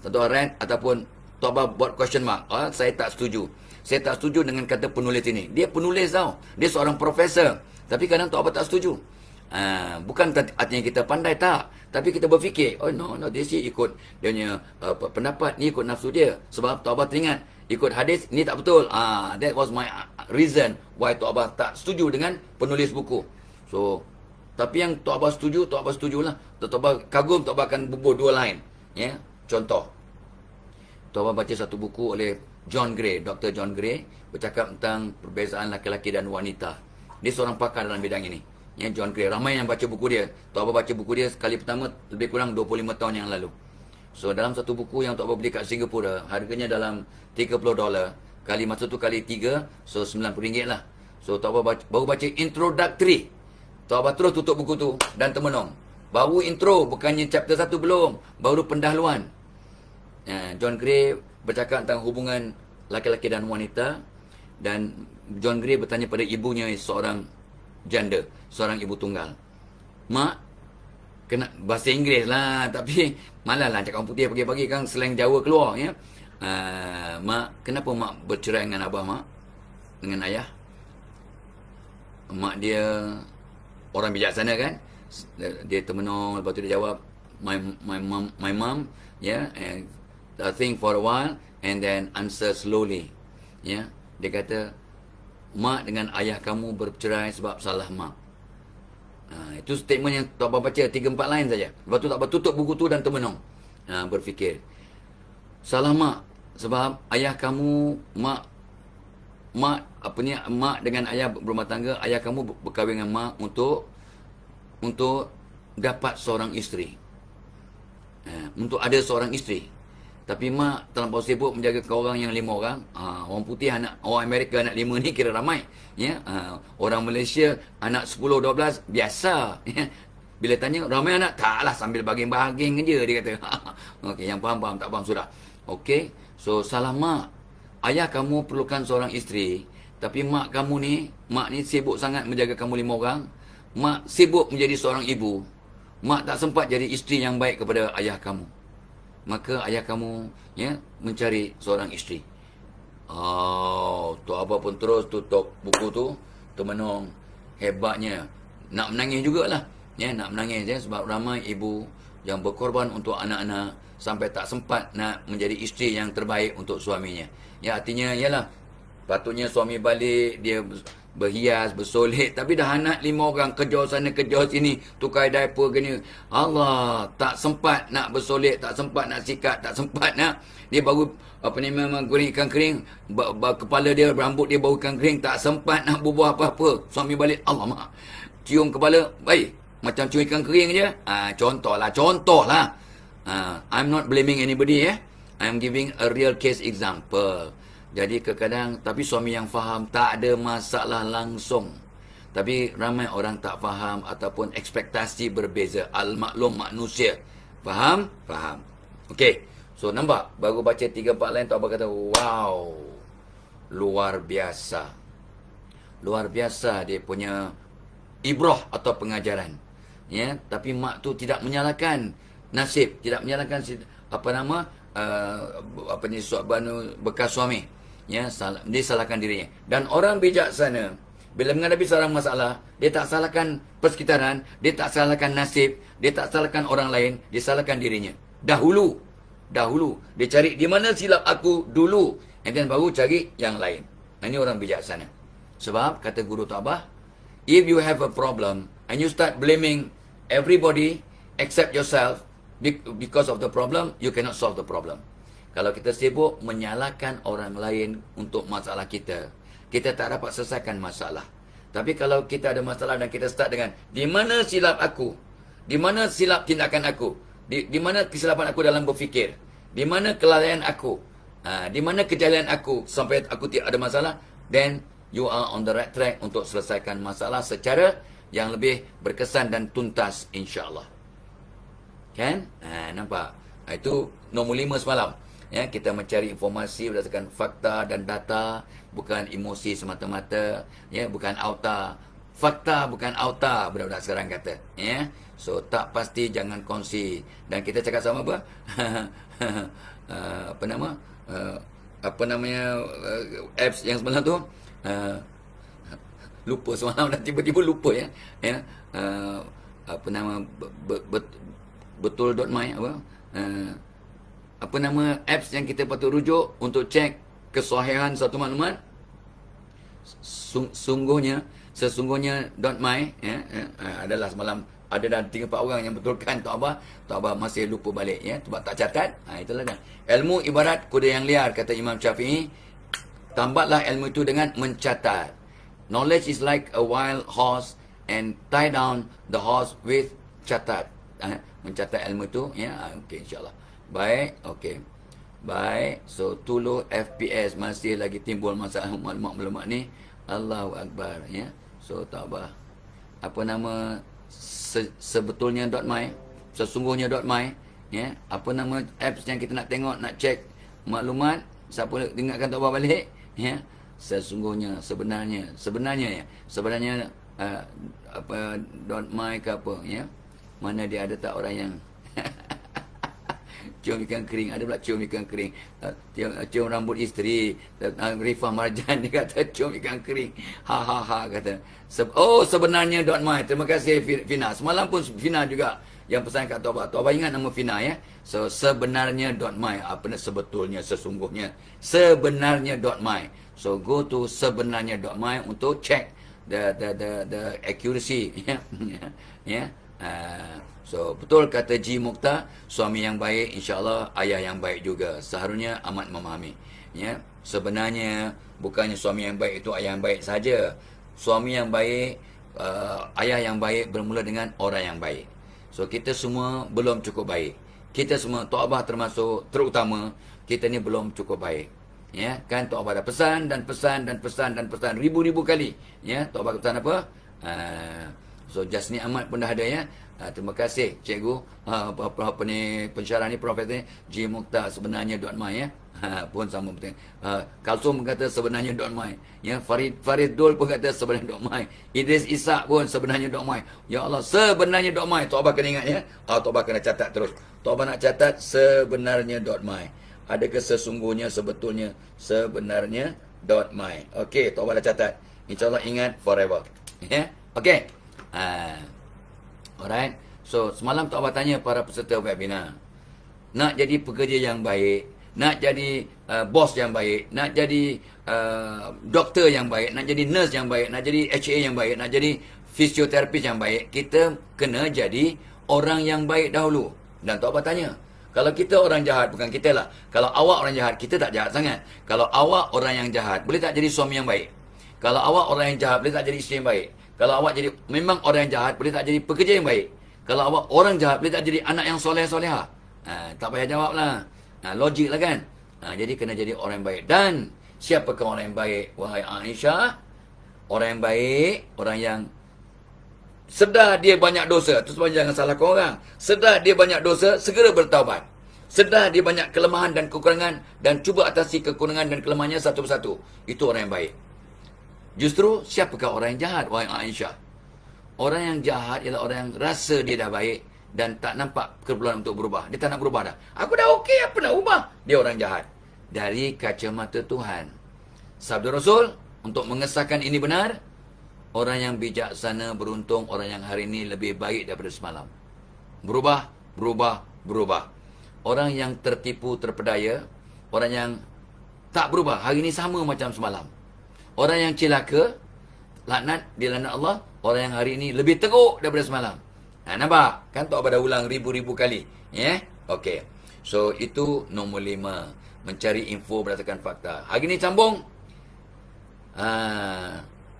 Satu orang ataupun tak buat question mark. Ha? saya tak setuju. Saya tak setuju dengan kata penulis ini. Dia penulis tau. Dia seorang profesor. Tapi kadang tak apa tak setuju. Uh, bukan artinya kita pandai tak tapi kita berfikir oh no no dia si ikut dia punya uh, pendapat ni ikut nafsu dia sebab taubat teringat ikut hadis ni tak betul ah that was my uh, reason why taubat tak setuju dengan penulis buku so tapi yang taubat setuju taubat setujulah taubat kagum taubat akan bubuh dua lain ya yeah? contoh taubat baca satu buku oleh John Gray Dr John Gray bercakap tentang perbezaan lelaki-lelaki dan wanita dia seorang pakar dalam bidang ini Ya, John Gray. Ramai yang baca buku dia. Tok Abah baca buku dia sekali pertama lebih kurang 25 tahun yang lalu. So, dalam satu buku yang Tok Abah beli kat Singapura, harganya dalam 30 dolar. Kali masa tu kali 3, so 90 ringgit lah. So, Tok Abah baca, baru baca introductory. Tok Abah terus tutup buku tu dan termenung. Baru intro, bukannya chapter 1 belum. Baru pendahuluan. Ya, John Gray bercakap tentang hubungan laki-laki dan wanita. Dan John Gray bertanya pada ibunya seorang janda seorang ibu tunggal mak kena bahasa Inggeris lah tapi malah lah cakap orang putih pagi-pagi kan slang Jawa keluar ya uh, mak kenapa mak bercerai dengan abah mak dengan ayah mak dia orang bijaksana kan dia termenung lepas tu dia jawab my my mom my mom yeah and I think for a while and then answer slowly yeah dia kata mak dengan ayah kamu bercerai sebab salah mak. Ha, itu statement yang tak abang baca tiga empat lain saja. Lepas tu tak abang tutup buku tu dan termenung. Ha, berfikir. Salah mak sebab ayah kamu mak mak apa ni mak dengan ayah berumah tangga ayah kamu berkahwin dengan mak untuk untuk dapat seorang isteri. Ha, untuk ada seorang isteri tapi mak terlalu sibuk menjaga kau orang yang lima orang. Ha, orang putih anak orang Amerika anak lima ni kira ramai. Ya, ha, orang Malaysia anak 10 12 biasa. Ya. Bila tanya ramai anak Tak lah sambil bahagian-bahagian je dia kata. Okey, yang faham faham tak faham sudah. Okey. So salah mak. Ayah kamu perlukan seorang isteri, tapi mak kamu ni, mak ni sibuk sangat menjaga kamu lima orang. Mak sibuk menjadi seorang ibu. Mak tak sempat jadi isteri yang baik kepada ayah kamu maka ayah kamu ya mencari seorang isteri. Oh, tu apa pun terus tutup buku tu, tu termenung hebatnya. Nak menangis jugalah. Ya, nak menangis ya, sebab ramai ibu yang berkorban untuk anak-anak sampai tak sempat nak menjadi isteri yang terbaik untuk suaminya. Ya, artinya ialah patutnya suami balik, dia berhias, bersolek. Tapi dah anak lima orang kerja sana, kerja sini. Tukar diaper ke ni. Allah, tak sempat nak bersolek. Tak sempat nak sikat. Tak sempat nak. Dia baru, apa ni, memang kering ikan kering. kepala dia, rambut dia baru ikan kering. Tak sempat nak berbuah apa-apa. Suami balik, Allah mak. Cium kepala, baik. Macam cium ikan kering je. Ha, contohlah, contohlah. Ha, I'm not blaming anybody, eh. I'm giving a real case example. Jadi kadang-kadang tapi suami yang faham tak ada masalah langsung. Tapi ramai orang tak faham ataupun ekspektasi berbeza. Al-maklum manusia. Faham? Faham. Okey. So nampak baru baca 3 4 lain, tu apa kata wow. Luar biasa. Luar biasa dia punya ibrah atau pengajaran. Ya, tapi mak tu tidak menyalahkan nasib, tidak menyalahkan apa nama uh, apa ni suami bekas suami ya salah, dia salahkan dirinya dan orang bijaksana bila menghadapi seorang masalah dia tak salahkan persekitaran dia tak salahkan nasib dia tak salahkan orang lain dia salahkan dirinya dahulu dahulu dia cari di mana silap aku dulu and then baru cari yang lain ini orang bijaksana sebab kata guru tabah if you have a problem and you start blaming everybody except yourself because of the problem you cannot solve the problem kalau kita sibuk menyalahkan orang lain untuk masalah kita, kita tak dapat selesaikan masalah. Tapi kalau kita ada masalah dan kita start dengan di mana silap aku? Di mana silap tindakan aku? Di, di mana kesilapan aku dalam berfikir? Di mana kelalaian aku? Uh, di mana kejadian aku sampai aku tidak ada masalah? Then you are on the right track untuk selesaikan masalah secara yang lebih berkesan dan tuntas insyaAllah. Kan? Uh, nampak? Ha, itu nombor lima semalam ya kita mencari informasi berdasarkan fakta dan data bukan emosi semata-mata ya bukan auta fakta bukan auta budak-budak sekarang kata ya so tak pasti jangan kongsi dan kita cakap sama apa uh, apa nama eh, apa namanya eh, apps yang sebenar tu lupa semalam dan tiba-tiba lupa ya ya apa nama betul.my apa uh, apa nama apps yang kita patut rujuk untuk cek kesahihan satu maklumat sungguhnya sesungguhnya dot my ya, ya, eh, adalah semalam ada dah tiga empat orang yang betulkan tu abah tu abah masih lupa balik ya sebab tak catat ha, itulah kan ilmu ibarat kuda yang liar kata Imam Syafi'i tambatlah ilmu itu dengan mencatat knowledge is like a wild horse and tie down the horse with catat ha, mencatat ilmu itu ya ha, okey insyaallah Baik, okey. Baik, so 10 FPS masih lagi timbul masalah maklumat-maklumat ni. Allahu akbar ya. So taubah. Apa nama se sebetulnya .my? Sesungguhnya .my ya. Apa nama apps yang kita nak tengok nak check maklumat? Siapa dengarkan taubah balik ya. Sesungguhnya sebenarnya sebenarnya ya. Sebenarnya uh, apa .my ke apa ya. Mana dia ada tak orang yang cium ikan kering ada pula cium ikan kering cium, eh, cium rambut isteri Rifah Marjan dia kata cium ikan kering ha ha ha kata oh sebenarnya Dot Mai terima kasih Fina semalam pun Fina juga yang pesan kat Toba Toba ingat nama Fina ya so sebenarnya Dot Mai apa nak sebetulnya sesungguhnya sebenarnya Dot Mai so go to sebenarnya Dot Mai untuk check the the the the accuracy ya yeah. ya yeah. So betul kata G Mukta, suami yang baik insyaallah ayah yang baik juga. Seharusnya amat memahami. Ya, sebenarnya bukannya suami yang baik itu ayah yang baik saja. Suami yang baik, uh, ayah yang baik bermula dengan orang yang baik. So kita semua belum cukup baik. Kita semua taubat termasuk terutama kita ni belum cukup baik. Ya, kan taubat pesan dan pesan dan pesan dan pesan ribu-ribu kali. Ya, taubat pesan apa? Uh, So Jasni Ahmad pun dah ada ya. Ha, terima kasih cikgu ha, ah, apa, apa, apa ni pensyarah ni profet ni G Mukta sebenarnya Dot Mai ya. Ha, pun sama penting. Ha, ah, Kalsum kata sebenarnya Dot Mai. Ya Farid Farid Dul pun kata sebenarnya Dot Mai. Idris Isa pun sebenarnya Dot Mai. Ya Allah sebenarnya Dot Mai. Toba kena ingat ya. Ha, Toba kena catat terus. Toba nak catat sebenarnya Dot Mai. Adakah sesungguhnya sebetulnya sebenarnya Dot Mai. Okey, Toba dah catat. insya Allah ingat forever. Ya. Okey. Ah. Alright. So, semalam tu Abah tanya para peserta webinar. Nak jadi pekerja yang baik, nak jadi uh, bos yang baik, nak jadi uh, doktor yang baik, nak jadi nurse yang baik, nak jadi HA yang baik, nak jadi fisioterapis yang baik, kita kena jadi orang yang baik dahulu. Dan tu Abah tanya, kalau kita orang jahat, bukan kita lah. Kalau awak orang jahat, kita tak jahat sangat. Kalau awak orang yang jahat, boleh tak jadi suami yang baik? Kalau awak orang yang jahat, boleh tak jadi isteri yang baik? Kalau awak jadi memang orang yang jahat, boleh tak jadi pekerja yang baik? Kalau awak orang jahat, boleh tak jadi anak yang soleh-soleha? Ha, tak payah jawab lah. Ha, logik lah kan? Ha, jadi kena jadi orang yang baik. Dan siapakah orang yang baik? Wahai Aisyah, orang yang baik, orang yang sedar dia banyak dosa. Itu sebabnya jangan salah kau orang. Sedar dia banyak dosa, segera bertawabat. Sedar dia banyak kelemahan dan kekurangan dan cuba atasi kekurangan dan kelemahannya satu persatu. Itu orang yang baik. Justru siapakah orang yang jahat wahai Aisyah? Orang yang jahat ialah orang yang rasa dia dah baik dan tak nampak keperluan untuk berubah. Dia tak nak berubah dah. Aku dah okey apa nak ubah? Dia orang jahat. Dari kacamata Tuhan. Sabda Rasul untuk mengesahkan ini benar, orang yang bijaksana beruntung orang yang hari ini lebih baik daripada semalam. Berubah, berubah, berubah. Orang yang tertipu terpedaya, orang yang tak berubah, hari ini sama macam semalam. Orang yang celaka, laknat di laknat Allah. Orang yang hari ini lebih teruk daripada semalam. Ha, nampak? Kan tak pada ulang ribu-ribu kali. Ya? Yeah? Okey. So, itu nombor lima. Mencari info berdasarkan fakta. Hari ini sambung. Ha,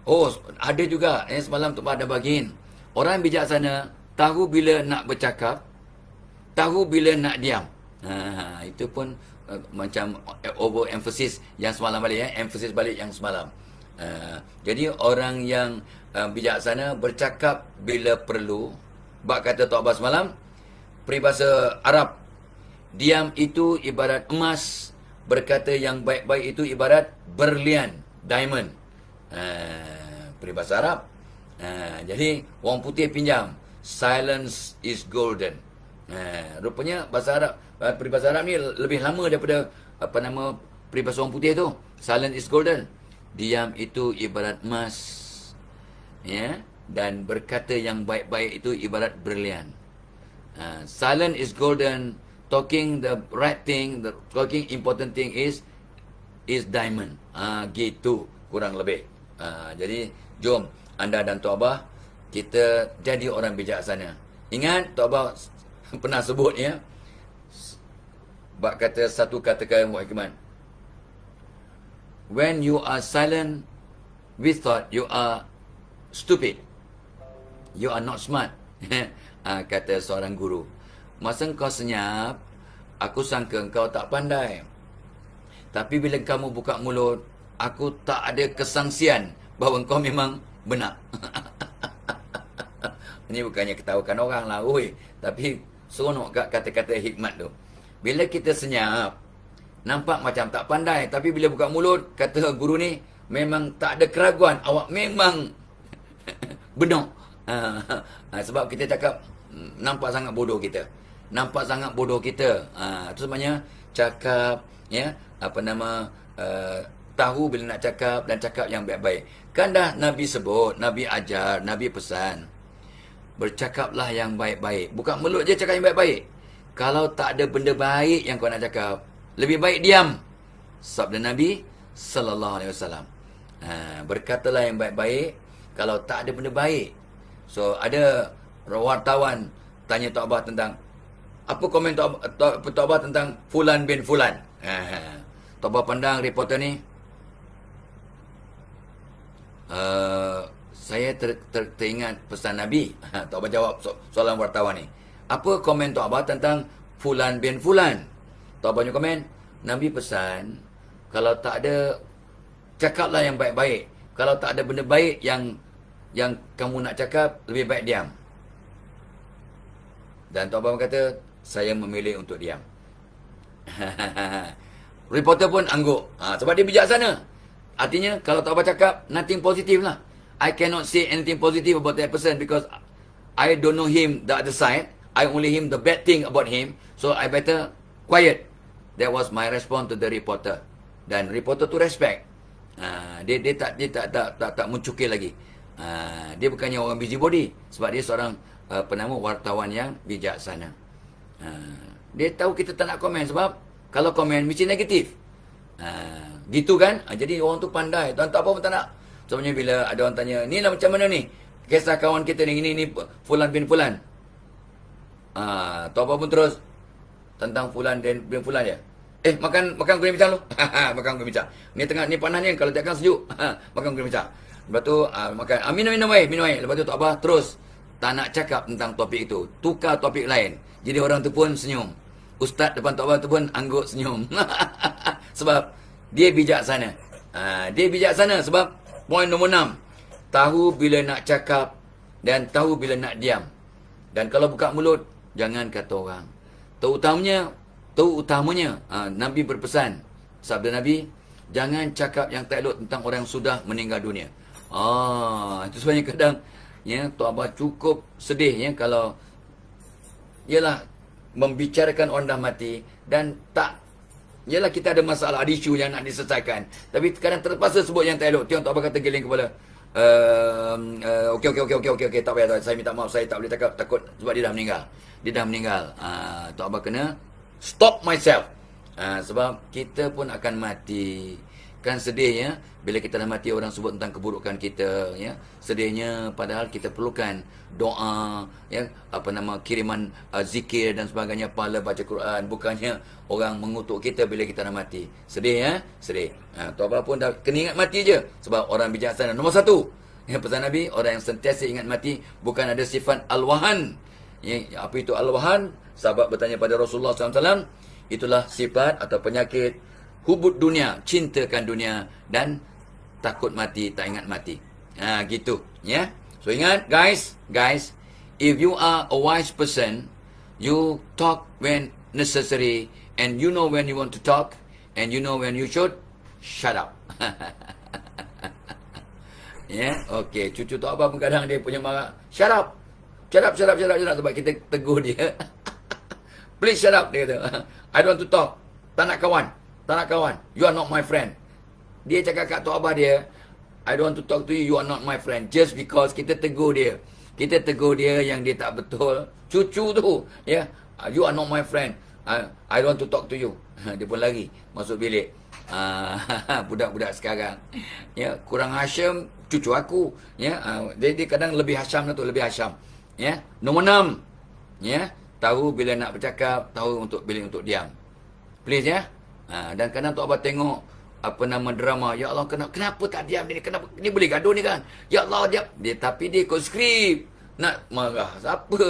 oh, ada juga. Eh, semalam tempat ada bagiin. Orang bijaksana tahu bila nak bercakap. Tahu bila nak diam. Ha, itu pun... Uh, macam over emphasis yang semalam balik ya, emphasis balik yang semalam. Uh, jadi orang yang uh, bijaksana bercakap bila perlu. Bak kata Tok Abbas malam, peribahasa Arab, diam itu ibarat emas, berkata yang baik-baik itu ibarat berlian, diamond. Uh, peribahasa Arab. Uh, jadi, orang putih pinjam, silence is golden. Uh, rupanya bahasa Arab, Eh, peribahasa Arab ni lebih lama daripada apa nama peribahasa orang putih tu. Silent is golden. Diam itu ibarat emas. Ya. Yeah? Dan berkata yang baik-baik itu ibarat berlian. Uh, silent is golden. Talking the right thing, the talking important thing is is diamond. Ah, uh, gitu kurang lebih. Uh, jadi jom anda dan Tok Abah kita jadi orang bijaksana. Ingat Tok Abah pernah sebut ya, yeah? Bak kata satu kata yang Mu Hikman. When you are silent, we thought you are stupid. You are not smart. Ah, kata seorang guru. Masa kau senyap, aku sangka kau tak pandai. Tapi bila kamu buka mulut, aku tak ada kesangsian bahawa kau memang benar. Ini bukannya ketahukan orang lah. Oi. Tapi seronok kat kata-kata hikmat tu. Bila kita senyap, nampak macam tak pandai. Tapi bila buka mulut, kata guru ni, memang tak ada keraguan. Awak memang benuk. Ha, ha, sebab kita cakap, mm, nampak sangat bodoh kita. Nampak sangat bodoh kita. Itu ha, sebabnya, cakap, ya, apa nama, eh, tahu bila nak cakap dan cakap yang baik-baik. Kan dah Nabi sebut, Nabi ajar, Nabi pesan. Bercakaplah yang baik-baik. Buka mulut je cakap yang baik-baik. Kalau tak ada benda baik yang kau nak cakap, lebih baik diam. Sabda Nabi sallallahu alaihi wasallam. Ha, berkatalah yang baik-baik kalau tak ada benda baik. So ada wartawan tanya Tok Abah tentang apa komen Tok Abah, Tok Abah tentang Fulan bin Fulan. Ha. ha. Tok Abah pandang reporter ni. Uh, saya ter, ter, teringat pesan Nabi. Ha, Tok Abah jawab so, soalan wartawan ni apa komen Tok Abah tentang Fulan bin Fulan? Tok Abah komen, Nabi pesan, kalau tak ada, cakaplah yang baik-baik. Kalau tak ada benda baik yang yang kamu nak cakap, lebih baik diam. Dan Tok Abah kata, saya memilih untuk diam. Reporter pun angguk. Ha, sebab dia bijaksana. Artinya, kalau Tok Abah cakap, nothing positive lah. I cannot say anything positive about that person because I don't know him the other side. I only him the bad thing about him. So I better quiet. That was my response to the reporter. Dan reporter tu respect. Ah, dia dia tak dia tak tak tak, tak mencukil lagi. Ah, dia bukannya orang busybody sebab dia seorang uh, penama wartawan yang bijaksana. dia tahu kita tak nak komen sebab kalau komen mesti negatif. gitu kan? jadi orang tu pandai. Tuan tak apa pun tak nak. Sebabnya bila ada orang tanya, ni lah macam mana ni? Kisah kawan kita ni, ni ni, fulan bin fulan. Ah, ha, tu apa pun terus tentang fulan dan bin fulan ya. Eh, makan makan guna bincang lu. makan guna bincang. Ni tengah ni panas ni kalau tiakan sejuk. makan guna bincang. Lepas tu ha, makan amin ah, amin minum air, minum air. Lepas tu tu apa terus tak nak cakap tentang topik itu. Tukar topik lain. Jadi orang tu pun senyum. Ustaz depan tu apa tu pun angguk senyum. sebab dia bijak sana. Ha, dia bijak sana sebab poin nombor enam. Tahu bila nak cakap dan tahu bila nak diam. Dan kalau buka mulut, Jangan kata orang. Terutamanya, terutamanya uh, Nabi berpesan, sabda Nabi, jangan cakap yang tak elok tentang orang yang sudah meninggal dunia. Ah, itu sebabnya kadang ya Tok Abah cukup sedih ya kalau ialah membicarakan orang dah mati dan tak ialah kita ada masalah ada isu yang nak diselesaikan tapi kadang terpaksa sebut yang tak elok tengok Tok Abah kata geling kepala Okey, ehm, uh, eh, uh, okey, okey, okey, okey, okey, okay, tak payah, tak payah, saya minta maaf, saya tak boleh takut sebab dia dah meninggal dia dah meninggal. Uh, Tok Abah kena stop myself. Uh, sebab kita pun akan mati. Kan sedih ya, bila kita dah mati orang sebut tentang keburukan kita. Ya? Sedihnya padahal kita perlukan doa, ya? apa nama kiriman uh, zikir dan sebagainya, pahala baca Quran. Bukannya orang mengutuk kita bila kita dah mati. Sedih ya, sedih. Ha, Tok Abah pun dah kena ingat mati je. Sebab orang bijaksana. Nombor satu, ya, pesan Nabi, orang yang sentiasa ingat mati bukan ada sifat al-wahan. Apa itu alwahan? wahan Sahabat bertanya pada Rasulullah SAW. Itulah sifat atau penyakit hubut dunia. Cintakan dunia dan takut mati, tak ingat mati. Ha, gitu. Ya. So, ingat guys. Guys. If you are a wise person, you talk when necessary and you know when you want to talk and you know when you should shut up. ya. Yeah? Okay. Cucu tu apa pun kadang dia punya marah. Shut up. Shut up, shut up, shut up, shut up. Sebab kita tegur dia. Please shut up, dia kata. I don't want to talk. Tak nak kawan. Tak nak kawan. You are not my friend. Dia cakap kat Tok Abah dia, I don't want to talk to you, you are not my friend. Just because kita tegur dia. Kita tegur dia yang dia tak betul. Cucu tu. Yeah. Ya. You are not my friend. I, ah, I don't want to talk to you. Dia pun lari masuk bilik. Uh, budak-budak sekarang. yeah. kurang Hashim, cucu aku. yeah. Ya, uh, dia, dia kadang lebih Hashim lah tu, lebih Hashim. Ya, nombor enam. Ya, tahu bila nak bercakap, tahu untuk bila untuk diam. Please ya. Ha, dan kadang tu abah tengok apa nama drama, ya Allah kenapa, kenapa tak diam ni? Kenapa ni boleh gaduh ni kan? Ya Allah dia, dia tapi dia ikut skrip. Nak marah siapa?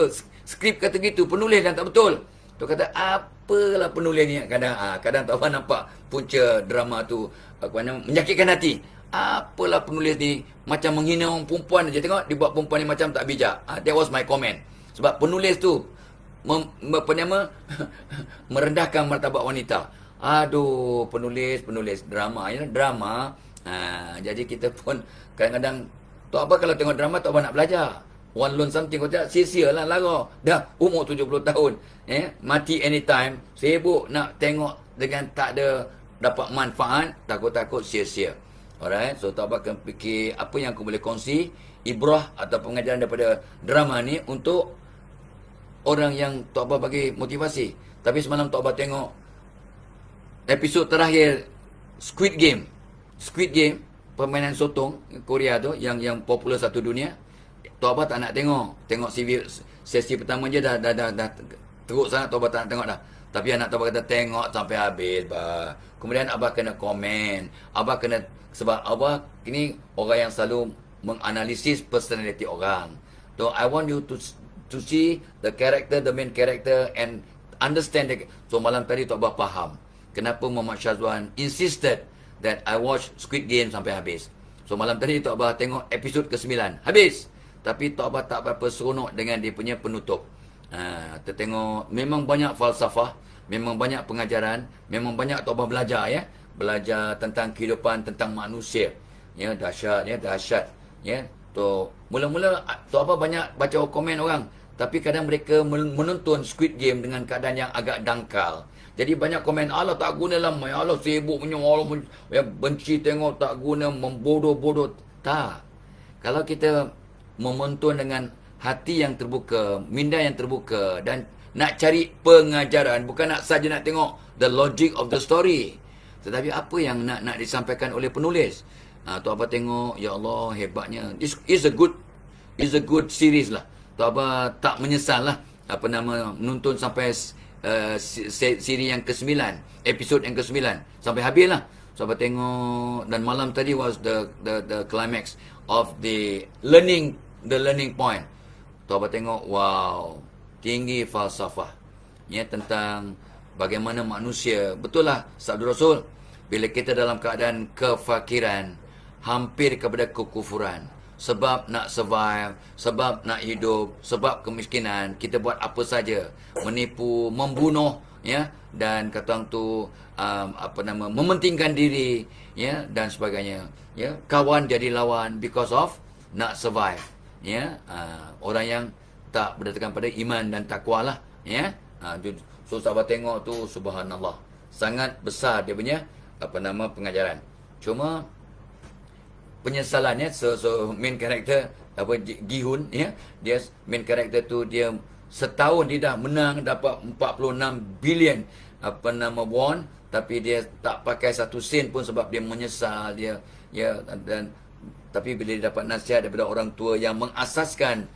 Skrip kata gitu, penulis dan tak betul. Tu kata apalah penulis ni kadang ha, kadang tok abah nampak punca drama tu apa namanya menyakitkan hati apalah penulis ni macam menghina orang perempuan je tengok dibuat perempuan ni macam tak bijak uh, that was my comment sebab penulis tu mem, apa nama merendahkan martabat wanita aduh penulis penulis drama ya drama uh, jadi kita pun kadang-kadang tu apa kalau tengok drama tak apa nak belajar One loan something kau tak sia-sia lah lara. Dah umur 70 tahun. Eh? Mati anytime. Sibuk nak tengok dengan tak ada dapat manfaat. Takut-takut sia-sia. Alright, so tak akan fikir apa yang aku boleh kongsi ibrah atau pengajaran daripada drama ni untuk orang yang tak apa bagi motivasi. Tapi semalam tak apa tengok episod terakhir Squid Game. Squid Game permainan sotong Korea tu yang yang popular satu dunia. Tak apa tak nak tengok. Tengok CV, sesi pertama je dah dah dah, dah teruk sangat tak apa tak nak tengok dah. Tapi anak tak apa kata tengok sampai habis. Bah. Kemudian abah kena komen. Abah kena sebab abah ini orang yang selalu menganalisis personality orang. So I want you to to see the character, the main character and understand it. So malam tadi tu abah faham. Kenapa Muhammad Syazwan insisted that I watch Squid Game sampai habis. So malam tadi tu abah tengok episod ke-9. Habis. Tapi tu abah tak berapa seronok dengan dia punya penutup. Ha, tertengok memang banyak falsafah. Memang banyak pengajaran, memang banyak taubah belajar ya. Belajar tentang kehidupan, tentang manusia. Ya, dahsyat ya, dahsyat. Ya, tu mula-mula tu apa banyak baca komen orang. Tapi kadang mereka menonton Squid Game dengan keadaan yang agak dangkal. Jadi banyak komen, Allah tak guna lama, Allah sibuk punya, Allah ya, benci tengok, tak guna, membodoh-bodoh. Tak. Kalau kita memonton dengan hati yang terbuka, minda yang terbuka dan nak cari pengajaran bukan nak saja nak tengok the logic of the story tetapi apa yang nak nak disampaikan oleh penulis ha, tu apa tengok ya Allah hebatnya is is a good is a good series lah tu apa tak menyesal lah apa nama menonton sampai uh, siri yang ke-9 episod yang ke-9 sampai habis lah so apa tengok dan malam tadi was the the the climax of the learning the learning point tu apa tengok wow tinggi falsafah. Ya, tentang bagaimana manusia. betul lah Sabdu Rasul. Bila kita dalam keadaan kefakiran, hampir kepada kekufuran. Sebab nak survive, sebab nak hidup, sebab kemiskinan, kita buat apa saja. Menipu, membunuh, ya dan kata orang tu um, apa nama mementingkan diri ya dan sebagainya ya kawan jadi lawan because of nak survive ya uh, orang yang tak berdasarkan pada iman dan takwa lah. Ya? Ha, tu, so, sahabat tengok tu, subhanallah. Sangat besar dia punya, apa nama, pengajaran. Cuma, penyesalannya, so, so main karakter, apa, Gihun, ya? dia, main karakter tu, dia setahun dia dah menang, dapat 46 bilion, apa nama, won, tapi dia tak pakai satu sen pun sebab dia menyesal, dia, ya, dan, tapi bila dia dapat nasihat daripada orang tua yang mengasaskan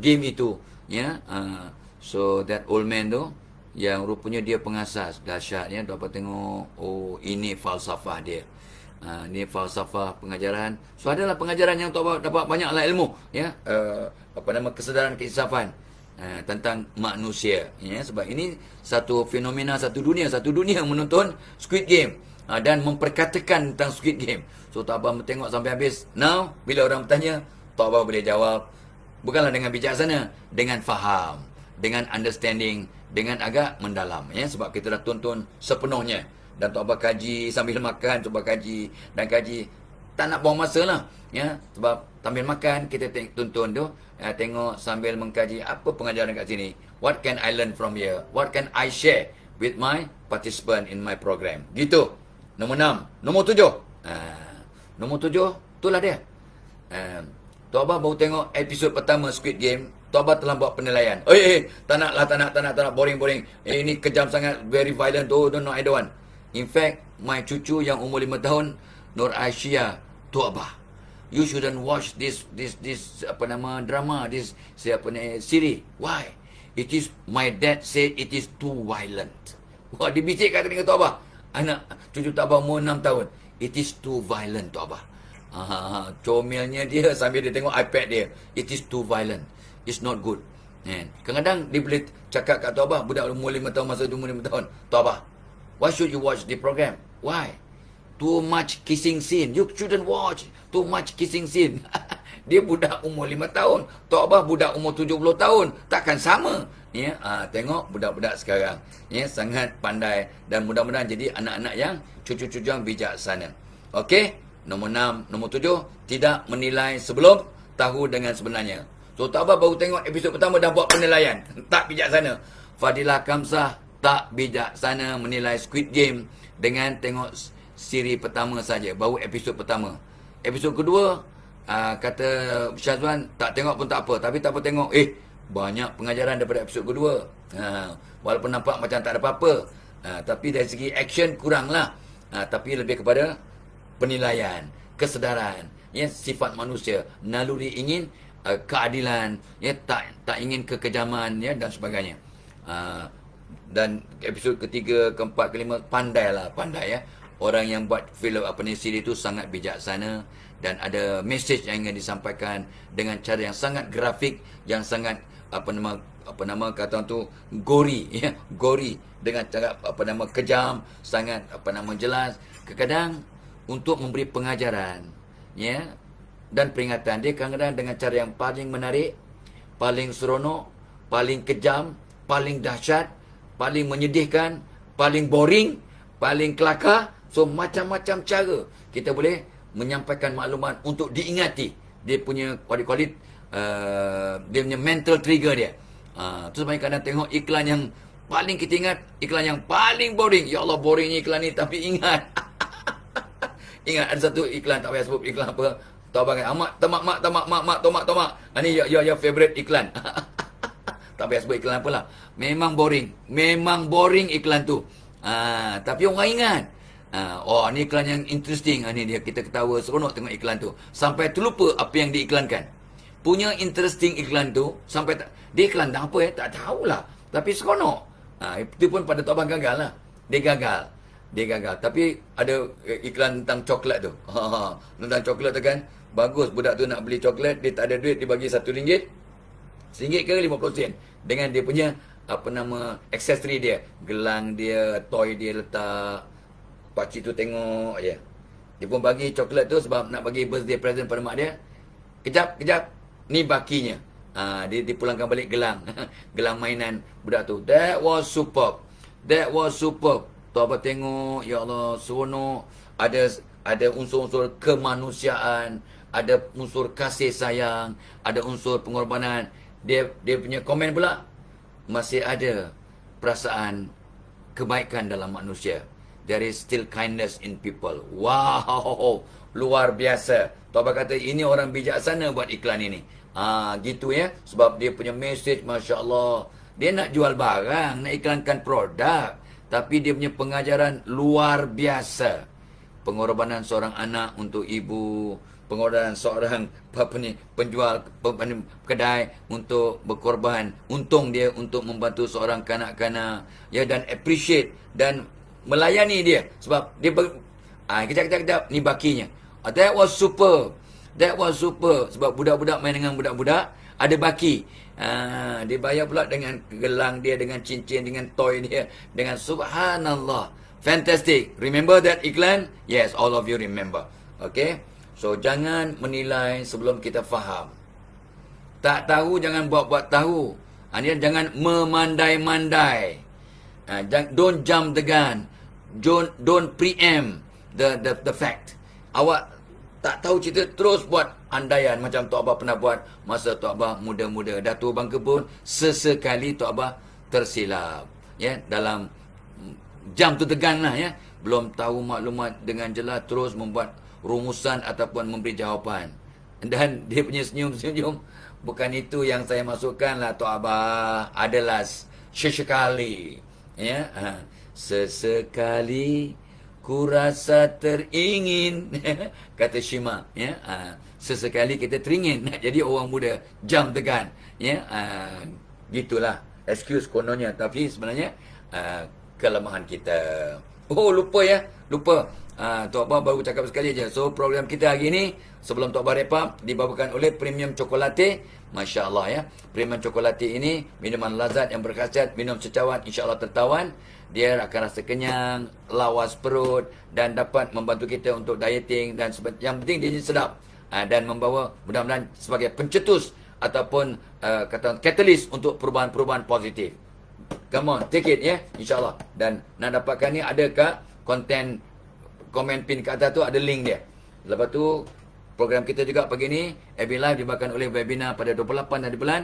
game itu ya yeah? uh, so that old man tu yang rupanya dia pengasas dahsyatnya dapat tengok oh ini falsafah dia uh, ini falsafah pengajaran so adalah pengajaran yang untuk dapat banyak lah ilmu ya yeah? uh, apa nama kesedaran keinsafan Uh, tentang manusia ya sebab ini satu fenomena satu dunia satu dunia menonton Squid Game uh, dan memperkatakan tentang Squid Game. So tak apa tengok sampai habis. Now bila orang bertanya, tak apa boleh jawab bukanlah dengan bijaksana dengan faham dengan understanding dengan agak mendalam ya sebab kita dah tuntun sepenuhnya dan tak apa kaji sambil makan cuba kaji dan kaji tak nak buang masa lah ya sebab sambil makan kita tuntun tu ya, tengok sambil mengkaji apa pengajaran kat sini what can I learn from here what can I share with my participant in my program gitu nombor enam nombor tujuh uh, nombor tujuh itulah dia uh, Tok Abah baru tengok episod pertama Squid Game. Tok Abah telah buat penilaian. Oh, eh, eh, tak nak lah, tak nak, tak nak, tak nak, boring, boring. Eh, ini kejam sangat, very violent. Oh, no, no, I don't want. In fact, my cucu yang umur lima tahun, Nur Aisyah, Tok Abah. You shouldn't watch this, this, this, apa nama, drama, this, siapa ni, siri. Why? It is, my dad said it is too violent. Wah, dia bisik kat dengan Tok Abah. Anak cucu Tok Abah umur enam tahun. It is too violent, Tok Abah. Aha, comelnya dia sambil dia tengok iPad dia. It is too violent. It's not good. Kan? Kadang-kadang dia boleh cakap kat Tuan Abah, budak umur 5 tahun masa umur 5 tahun. Tuan Abah, why should you watch the program? Why? Too much kissing scene. You shouldn't watch too much kissing scene. dia budak umur 5 tahun. Tuan Abah budak umur 70 tahun. Takkan sama. Ya, yeah, tengok budak-budak sekarang. Ya, sangat pandai dan mudah-mudahan jadi anak-anak yang cucu-cucu yang bijaksana. Okey? Nombor enam, nombor tujuh, tidak menilai sebelum tahu dengan sebenarnya. So, tak apa baru tengok episod pertama dah buat penilaian. Tak bijaksana. Fadilah Kamsah tak bijaksana menilai Squid Game dengan tengok siri pertama saja. Baru episod pertama. Episod kedua, uh, kata Syazwan, tak tengok pun tak apa. Tapi tak apa tengok, eh, banyak pengajaran daripada episod kedua. Uh, walaupun nampak macam tak ada apa-apa. Ha, tapi dari segi action kuranglah. Uh, tapi lebih kepada penilaian, kesedaran, ya sifat manusia, naluri ingin uh, keadilan, ya tak tak ingin kekejaman ya dan sebagainya. Uh, dan episod ketiga, keempat, kelima pandai lah pandai ya. Orang yang buat filem apa ni siri itu sangat bijaksana dan ada message yang ingin disampaikan dengan cara yang sangat grafik yang sangat apa nama apa nama kata tu gori ya gori dengan cara apa nama kejam sangat apa nama jelas kadang-kadang untuk memberi pengajaran ya dan peringatan dia kadang-kadang dengan cara yang paling menarik paling seronok paling kejam paling dahsyat paling menyedihkan paling boring paling kelakar so macam-macam cara kita boleh menyampaikan maklumat untuk diingati dia punya what uh, dia punya mental trigger dia uh, tu sebab kadang tengok iklan yang paling kita ingat iklan yang paling boring ya Allah boring ni iklan ni tapi ingat Ingat ada satu iklan tak payah sebut iklan apa. Tahu bagai amat tamak mak tamak mak mak tamak tamak. Ini ya ya ya favorite iklan. tak payah sebut iklan apalah. Memang boring. Memang boring iklan tu. Ah, tapi orang ingat. Ah, oh ni iklan yang interesting. Ini ah, dia kita ketawa seronok tengok iklan tu. Sampai terlupa apa yang diiklankan. Punya interesting iklan tu sampai tak dia iklan apa eh tak tahulah. Tapi seronok. Ah, itu pun pada tobang gagal lah. Dia gagal dia gagal. Tapi ada eh, iklan tentang coklat tu. Ha, ha, ha, tentang coklat tu kan. Bagus budak tu nak beli coklat. Dia tak ada duit. Dia bagi satu ringgit. Seringgit ke lima puluh sen. Dengan dia punya apa nama aksesori dia. Gelang dia. Toy dia letak. Pakcik tu tengok. Ya. Yeah. Dia pun bagi coklat tu sebab nak bagi birthday present pada mak dia. Kejap, kejap. Ni bakinya. Ha, dia dipulangkan balik gelang. gelang mainan budak tu. That was superb. That was superb. Tuan Abah tengok, Ya Allah, seronok. Ada ada unsur-unsur kemanusiaan. Ada unsur kasih sayang. Ada unsur pengorbanan. Dia dia punya komen pula. Masih ada perasaan kebaikan dalam manusia. There is still kindness in people. Wow, luar biasa. Tuan Abah kata, ini orang bijaksana buat iklan ini. Ah, gitu ya. Sebab dia punya message, Masya Allah. Dia nak jual barang, nak iklankan produk. Tapi dia punya pengajaran luar biasa. Pengorbanan seorang anak untuk ibu. Pengorbanan seorang apa ni, penjual kedai untuk berkorban. Untung dia untuk membantu seorang kanak-kanak. Ya, dan appreciate dan melayani dia. Sebab dia... Ber, ah, kejap, kejap, kejap. Ni bakinya. Ah, that was super. That was super. Sebab budak-budak main dengan budak-budak ada baki. Ha, dia bayar pula dengan gelang dia, dengan cincin, dengan toy dia. Dengan subhanallah. Fantastic. Remember that iklan? Yes, all of you remember. Okay. So, jangan menilai sebelum kita faham. Tak tahu, jangan buat-buat tahu. Ha, jangan memandai-mandai. Ha, don't jump the gun. Don't, don't preempt the, the, the fact. Awak tak tahu cerita, terus buat andaian macam Tok Abah pernah buat masa Tok Abah muda-muda. Datu Bangka pun sesekali Tok Abah tersilap. Ya, dalam jam tu tegan lah ya. Belum tahu maklumat dengan jelas terus membuat rumusan ataupun memberi jawapan. Dan dia punya senyum-senyum. Bukan itu yang saya masukkan lah Tok Abah. Adalah sesekali. Ya, ha. sesekali ku rasa teringin kata Syima, ya ha, sesekali kita teringin nak jadi orang muda jam tegan ya uh, gitulah excuse kononnya tapi sebenarnya uh, kelemahan kita oh lupa ya lupa Ah, ha, Tok Abah baru cakap sekali je. So program kita hari ini sebelum Tok Abah repap dibawakan oleh Premium Chocolate. Masya-Allah ya. Premium Chocolate ini minuman lazat yang berkhasiat minum secawan insya-Allah tertawan. Dia akan rasa kenyang, lawas perut dan dapat membantu kita untuk dieting dan yang penting dia sedap. Ah, dan membawa mudah-mudahan sebagai pencetus ataupun uh, kata katalis untuk perubahan-perubahan positif. Come on, take it ya, yeah? insyaAllah. Dan nak dapatkan ni ada ke konten komen pin ke atas tu ada link dia. Lepas tu program kita juga pagi ni AB Live dibawakan oleh webinar pada 28 hari bulan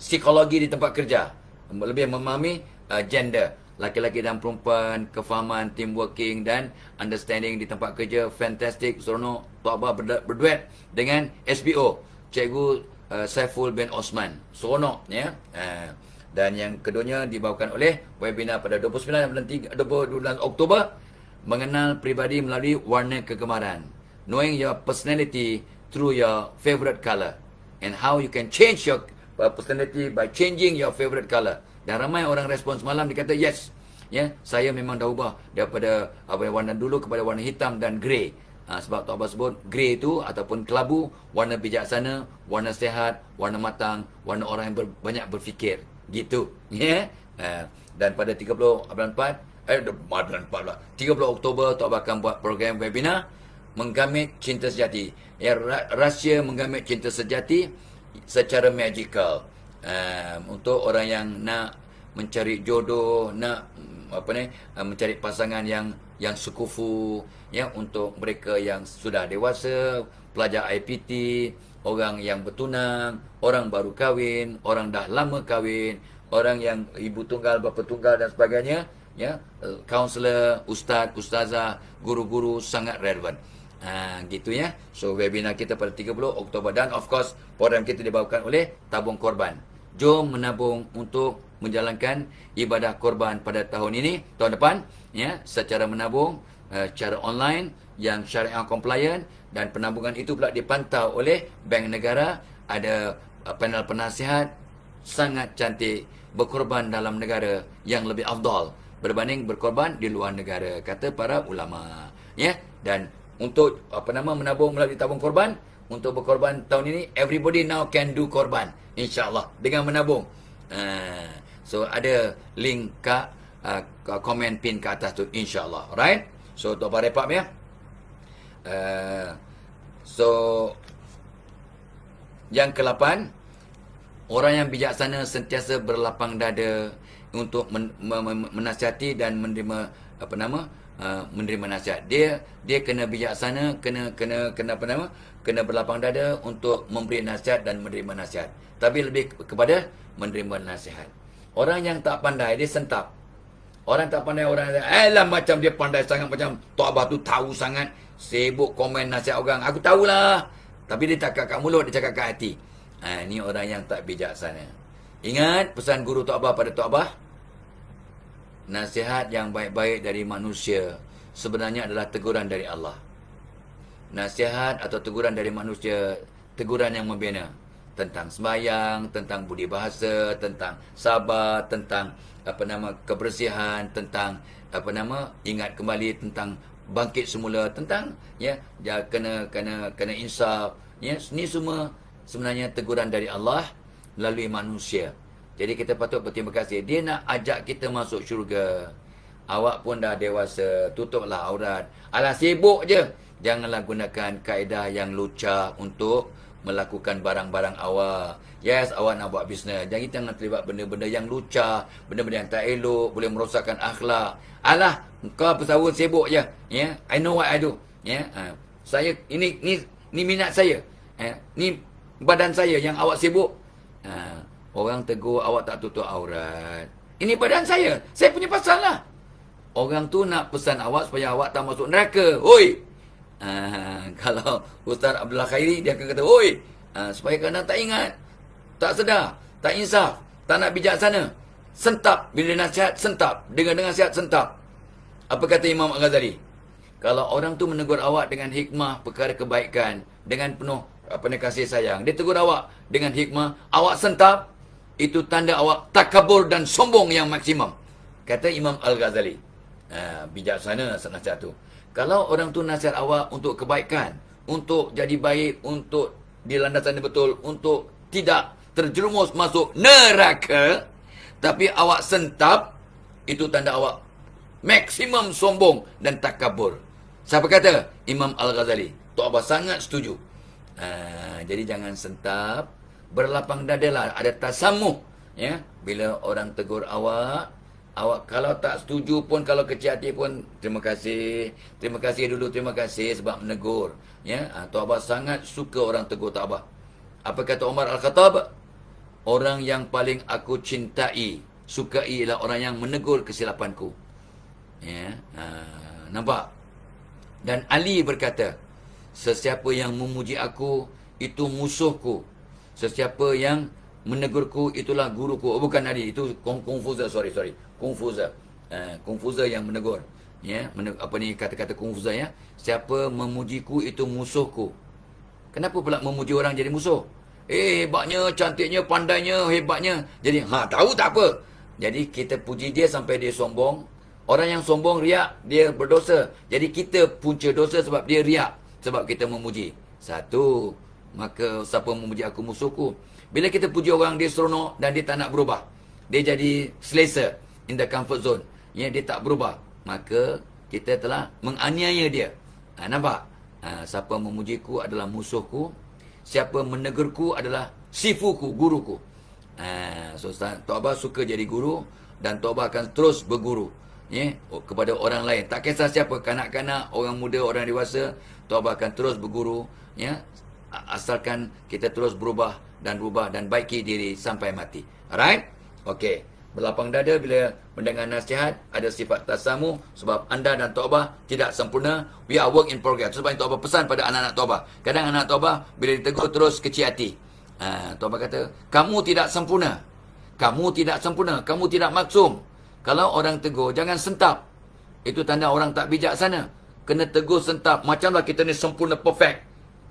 psikologi di tempat kerja lebih memahami uh, gender. Laki-laki dan perempuan, kefahaman, team working dan understanding di tempat kerja. Fantastic, seronok. Tuan Abah berduet dengan SBO. Cikgu uh, Saiful bin Osman. Seronok. Ya? Uh, dan yang keduanya dibawakan oleh webinar pada 29 29 Oktober. Mengenal pribadi melalui warna kegemaran. Knowing your personality through your favorite color. And how you can change your eh, personality by changing your favorite color. Dan ramai orang respon semalam dia kata yes. Ya, saya memang dah ubah daripada apa warna dulu kepada warna hitam dan grey. Ha, sebab Tuan Abah sebut grey itu ataupun kelabu warna bijaksana, warna sehat, warna matang, warna orang yang ber, banyak berfikir. Gitu. Ya. Ha, dan pada 30 April 4 eh Madan 4 30 Oktober Tuan akan buat program webinar menggamit cinta sejati. Ya, rahsia menggamit cinta sejati secara magical uh, untuk orang yang nak mencari jodoh nak mm, apa ni mencari pasangan yang yang sekufu ya untuk mereka yang sudah dewasa pelajar IPT orang yang bertunang orang baru kahwin orang dah lama kahwin orang yang ibu tunggal bapa tunggal dan sebagainya ya e, kaunselor ustaz ustazah guru-guru sangat relevan ha, gitu ya so webinar kita pada 30 Oktober dan of course program kita dibawakan oleh tabung korban jom menabung untuk menjalankan ibadah korban pada tahun ini tahun depan ya secara menabung eh, secara online yang syariah compliant dan penabungan itu pula dipantau oleh bank negara ada eh, panel penasihat sangat cantik berkorban dalam negara yang lebih afdal berbanding berkorban di luar negara kata para ulama ya dan untuk apa nama menabung melalui tabung korban untuk berkorban tahun ini everybody now can do korban insyaallah dengan menabung. Uh, so ada link kat uh, komen pin ke atas tu insyaallah. Right? So untuk para repap ya. Uh, so yang ke-8 orang yang bijaksana sentiasa berlapang dada untuk men- men- men- menasihati dan menerima apa nama uh, menerima nasihat dia dia kena bijaksana kena kena kena apa nama kena berlapang dada untuk memberi nasihat dan menerima nasihat. Tapi lebih kepada menerima nasihat. Orang yang tak pandai, dia sentap. Orang tak pandai, orang yang eh lah macam dia pandai sangat, macam Tok Abah tu tahu sangat, sibuk komen nasihat orang. Aku tahulah. Tapi dia tak kakak mulut, dia cakap kakak hati. Ha, ini orang yang tak bijaksana. Ingat pesan guru Tok Abah pada Tok Abah? Nasihat yang baik-baik dari manusia sebenarnya adalah teguran dari Allah nasihat atau teguran dari manusia, teguran yang membina tentang sembahyang, tentang budi bahasa, tentang sabar, tentang apa nama kebersihan, tentang apa nama ingat kembali tentang bangkit semula, tentang ya dia ya, kena kena kena insaf. Ya, ini semua sebenarnya teguran dari Allah melalui manusia. Jadi kita patut berterima kasih. Dia nak ajak kita masuk syurga. Awak pun dah dewasa, tutuplah aurat. Alah sibuk je. Janganlah gunakan kaedah yang lucah untuk melakukan barang-barang awak. Yes, awak nak buat bisnes. Jadi jangan terlibat benda-benda yang lucah, benda-benda yang tak elok, boleh merosakkan akhlak. Alah, kau pesawat sibuk je. Yeah, I know what I do. Yeah, ha. uh, saya ini ni ni minat saya. Eh, ni badan saya yang awak sibuk. Uh, orang tegur awak tak tutup aurat. Ini badan saya. Saya punya pasal lah. Orang tu nak pesan awak supaya awak tak masuk neraka. Oi, Ah, kalau Ustaz Abdullah Khairi dia akan kata, "Oi, uh, supaya kena tak ingat, tak sedar, tak insaf, tak nak bijaksana. Sentap bila nasihat sentap, dengan dengan nasihat sentap." Apa kata Imam Al-Ghazali? Kalau orang tu menegur awak dengan hikmah perkara kebaikan dengan penuh apa ni kasih sayang, dia tegur awak dengan hikmah, awak sentap, itu tanda awak takabur dan sombong yang maksimum. Kata Imam Al-Ghazali. Uh, bijaksana sana sana satu. Kalau orang tu nasihat awak untuk kebaikan, untuk jadi baik, untuk dilandaskan betul, untuk tidak terjerumus masuk neraka, tapi awak sentap, itu tanda awak maksimum sombong dan takabur. Siapa kata? Imam Al-Ghazali. Tok Abah sangat setuju. Ha, jadi jangan sentap, berlapang dadalah, ada tasamuh. Ya, bila orang tegur awak, Awak kalau tak setuju pun kalau kecil hati pun terima kasih. Terima kasih dulu terima kasih sebab menegur. Ya, atau ah, abah sangat suka orang tegur tak abah. Apa kata Omar Al-Khattab? Orang yang paling aku cintai, sukai ialah orang yang menegur kesilapanku. Ya, ha, nampak. Dan Ali berkata, sesiapa yang memuji aku itu musuhku. Sesiapa yang menegurku itulah guruku. Oh, bukan Ali, itu confused sorry sorry confusa. Eh, confusa yang menegur. Ya, yeah, apa ni kata-kata confusa ya? Siapa memujiku itu musuhku. Kenapa pula memuji orang jadi musuh? Eh, hebatnya, cantiknya, pandainya, hebatnya. Jadi, ha, tahu tak apa? Jadi, kita puji dia sampai dia sombong. Orang yang sombong, riak, dia berdosa. Jadi, kita punca dosa sebab dia riak. Sebab kita memuji. Satu, maka siapa memuji aku musuhku. Bila kita puji orang, dia seronok dan dia tak nak berubah. Dia jadi selesa in the comfort zone. Ya, dia tak berubah. Maka, kita telah menganiaya dia. Ha, nampak? Ha, siapa memujiku adalah musuhku. Siapa menegurku adalah sifuku, guruku. Ha, so, Tok Abah suka jadi guru. Dan Tok Abah akan terus berguru. Ya, kepada orang lain. Tak kisah siapa. Kanak-kanak, orang muda, orang dewasa. Tok Abah akan terus berguru. Ya, asalkan kita terus berubah dan berubah dan baiki diri sampai mati. Alright? Okay. Berlapang dada bila mendengar nasihat ada sifat tasamu sebab anda dan taubah tidak sempurna. We are work in progress. Sebab taubah pesan pada anak-anak taubah. Kadang anak taubah bila ditegur terus kecil hati. Ha, taubah kata, kamu tidak sempurna. Kamu tidak sempurna. Kamu tidak maksum. Kalau orang tegur, jangan sentap. Itu tanda orang tak bijak sana. Kena tegur sentap. Macamlah kita ni sempurna perfect.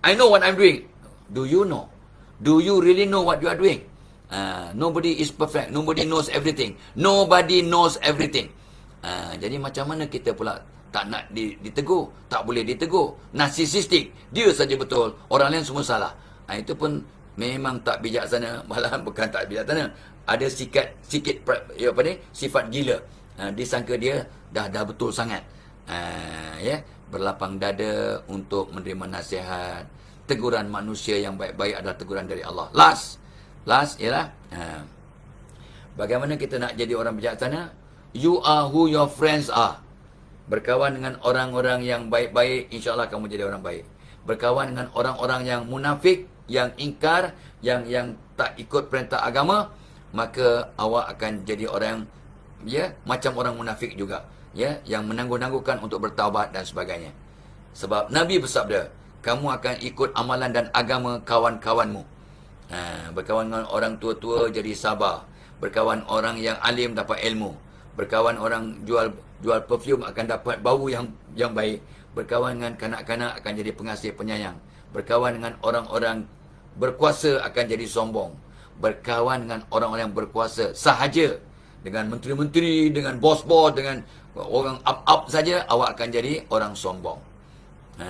I know what I'm doing. Do you know? Do you really know what you are doing? Uh, nobody is perfect. Nobody knows everything. Nobody knows everything. Uh, jadi macam mana kita pula tak nak ditegur? Tak boleh ditegur. Narsisistik Dia saja betul. Orang lain semua salah. Uh, itu pun memang tak bijaksana. malah bukan tak bijaksana. Ada sikat, sikit ya, apa ni? sifat gila. Uh, disangka dia dah dah betul sangat. Uh, yeah? Berlapang dada untuk menerima nasihat. Teguran manusia yang baik-baik adalah teguran dari Allah. Last. Last ialah ha, Bagaimana kita nak jadi orang bijaksana You are who your friends are Berkawan dengan orang-orang yang baik-baik InsyaAllah kamu jadi orang baik Berkawan dengan orang-orang yang munafik Yang ingkar Yang yang tak ikut perintah agama Maka awak akan jadi orang ya Macam orang munafik juga ya Yang menangguh-nangguhkan untuk bertawabat dan sebagainya Sebab Nabi bersabda Kamu akan ikut amalan dan agama kawan-kawanmu Ha, berkawan dengan orang tua-tua jadi sabar. Berkawan orang yang alim dapat ilmu. Berkawan orang jual jual perfume akan dapat bau yang yang baik. Berkawan dengan kanak-kanak akan jadi pengasih penyayang. Berkawan dengan orang-orang berkuasa akan jadi sombong. Berkawan dengan orang-orang yang berkuasa sahaja. Dengan menteri-menteri, dengan bos-bos, dengan orang up-up saja, awak akan jadi orang sombong. Ha.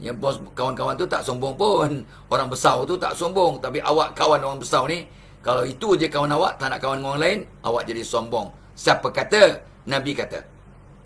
Yang bos kawan-kawan tu tak sombong pun. Orang besar tu tak sombong. Tapi awak kawan orang besar ni. Kalau itu je kawan awak. Tak nak kawan orang lain. Awak jadi sombong. Siapa kata? Nabi kata.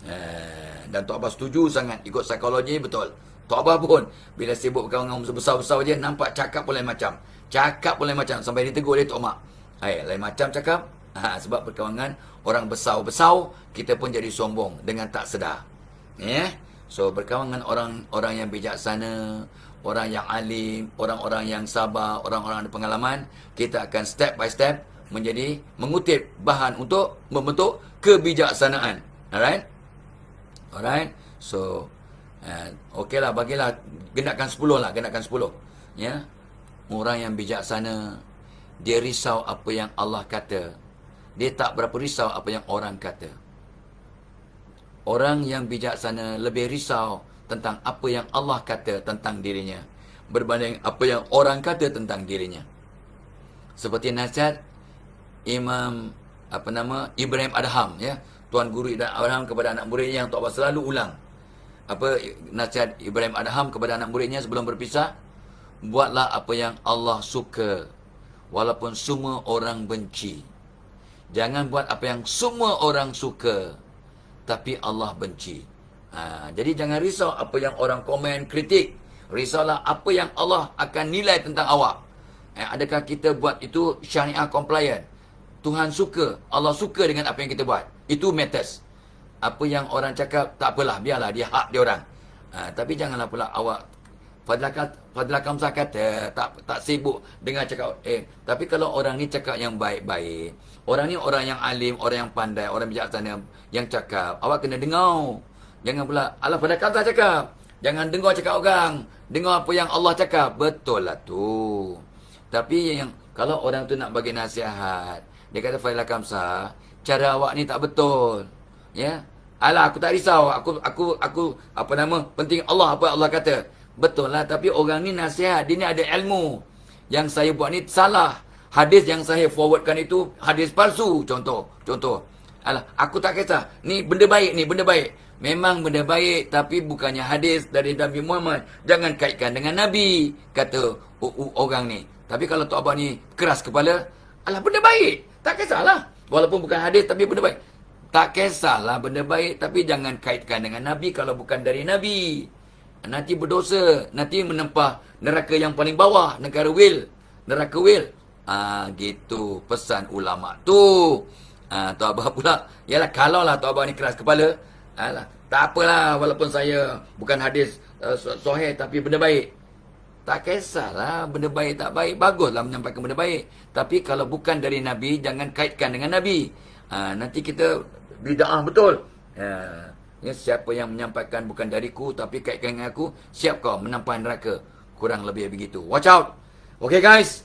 Eh, dan Tok Abah setuju sangat. Ikut psikologi betul. Tok Abah pun. Bila sibuk kawan orang besar-besar je. Nampak cakap pun lain macam. Cakap pun lain macam. Sampai ditegur dia Tok Mak. Hai, eh, lain macam cakap. Ha, sebab perkawangan orang besar-besar. Kita pun jadi sombong. Dengan tak sedar. Ya. Yeah? So berkawan dengan orang-orang yang bijaksana, orang yang alim, orang-orang yang sabar, orang-orang yang pengalaman, kita akan step by step menjadi mengutip bahan untuk membentuk kebijaksanaan. Alright? Alright? So uh, eh, okeylah bagilah genakan 10 lah, genakan 10. Ya. Yeah? Orang yang bijaksana dia risau apa yang Allah kata. Dia tak berapa risau apa yang orang kata. Orang yang bijaksana lebih risau tentang apa yang Allah kata tentang dirinya berbanding apa yang orang kata tentang dirinya. Seperti nasihat Imam apa nama Ibrahim Adham ya, tuan guru Ibrahim Adham kepada anak muridnya yang Tuhan selalu ulang. Apa nasihat Ibrahim Adham kepada anak muridnya sebelum berpisah? Buatlah apa yang Allah suka walaupun semua orang benci. Jangan buat apa yang semua orang suka tapi Allah benci. Ha, jadi jangan risau apa yang orang komen, kritik. Risaulah apa yang Allah akan nilai tentang awak. Eh, adakah kita buat itu syariah compliant? Tuhan suka, Allah suka dengan apa yang kita buat. Itu matters. Apa yang orang cakap, tak apalah, biarlah dia hak dia orang. Ha, tapi janganlah pula awak Fadlah Kamsah kata, tak, tak sibuk dengan cakap, eh, tapi kalau orang ni cakap yang baik-baik, Orang ni orang yang alim, orang yang pandai, orang bijak sana yang cakap. Awak kena dengar. Jangan pula Allah pada kata cakap. Jangan dengar cakap orang. Dengar apa yang Allah cakap. Betul lah tu. Tapi yang kalau orang tu nak bagi nasihat, dia kata Faila Kamsa, cara awak ni tak betul. Ya. Alah aku tak risau. Aku aku aku apa nama? Penting Allah apa Allah kata. Betul lah tapi orang ni nasihat, dia ni ada ilmu. Yang saya buat ni salah. Hadis yang saya forwardkan itu hadis palsu contoh. Contoh. Alah, aku tak kisah. Ni benda baik ni, benda baik. Memang benda baik tapi bukannya hadis dari Nabi Muhammad. Jangan kaitkan dengan Nabi, kata orang ni. Tapi kalau Tok Abang ni keras kepala, alah benda baik. Tak kisahlah. Walaupun bukan hadis tapi benda baik. Tak kisahlah benda baik tapi jangan kaitkan dengan Nabi kalau bukan dari Nabi. Nanti berdosa, nanti menempah neraka yang paling bawah, negara Wil. Neraka Wil ha, gitu pesan ulama tu ha, ah, tu apa pula ialah kalau lah tu abah ni keras kepala alah tak apalah walaupun saya bukan hadis uh, eh, sahih tapi benda baik tak kisahlah benda baik tak baik baguslah menyampaikan benda baik tapi kalau bukan dari nabi jangan kaitkan dengan nabi ha, nanti kita bidaah betul ha, ya siapa yang menyampaikan bukan dariku tapi kaitkan dengan aku siap kau menampai neraka kurang lebih begitu watch out okay guys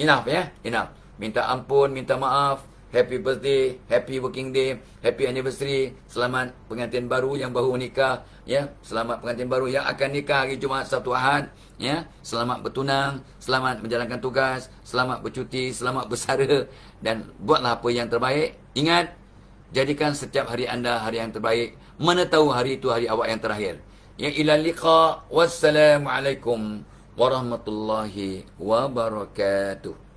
enough ya yeah? enough minta ampun minta maaf happy birthday happy working day happy anniversary selamat pengantin baru yang baru nikah ya yeah? selamat pengantin baru yang akan nikah hari Jumaat Sabtu Ahad ya yeah? selamat bertunang selamat menjalankan tugas selamat bercuti selamat bersara dan buatlah apa yang terbaik ingat jadikan setiap hari anda hari yang terbaik mana tahu hari itu hari awak yang terakhir ya ila liqa wassalamu alaikum warahmatullahi wabarakatuh.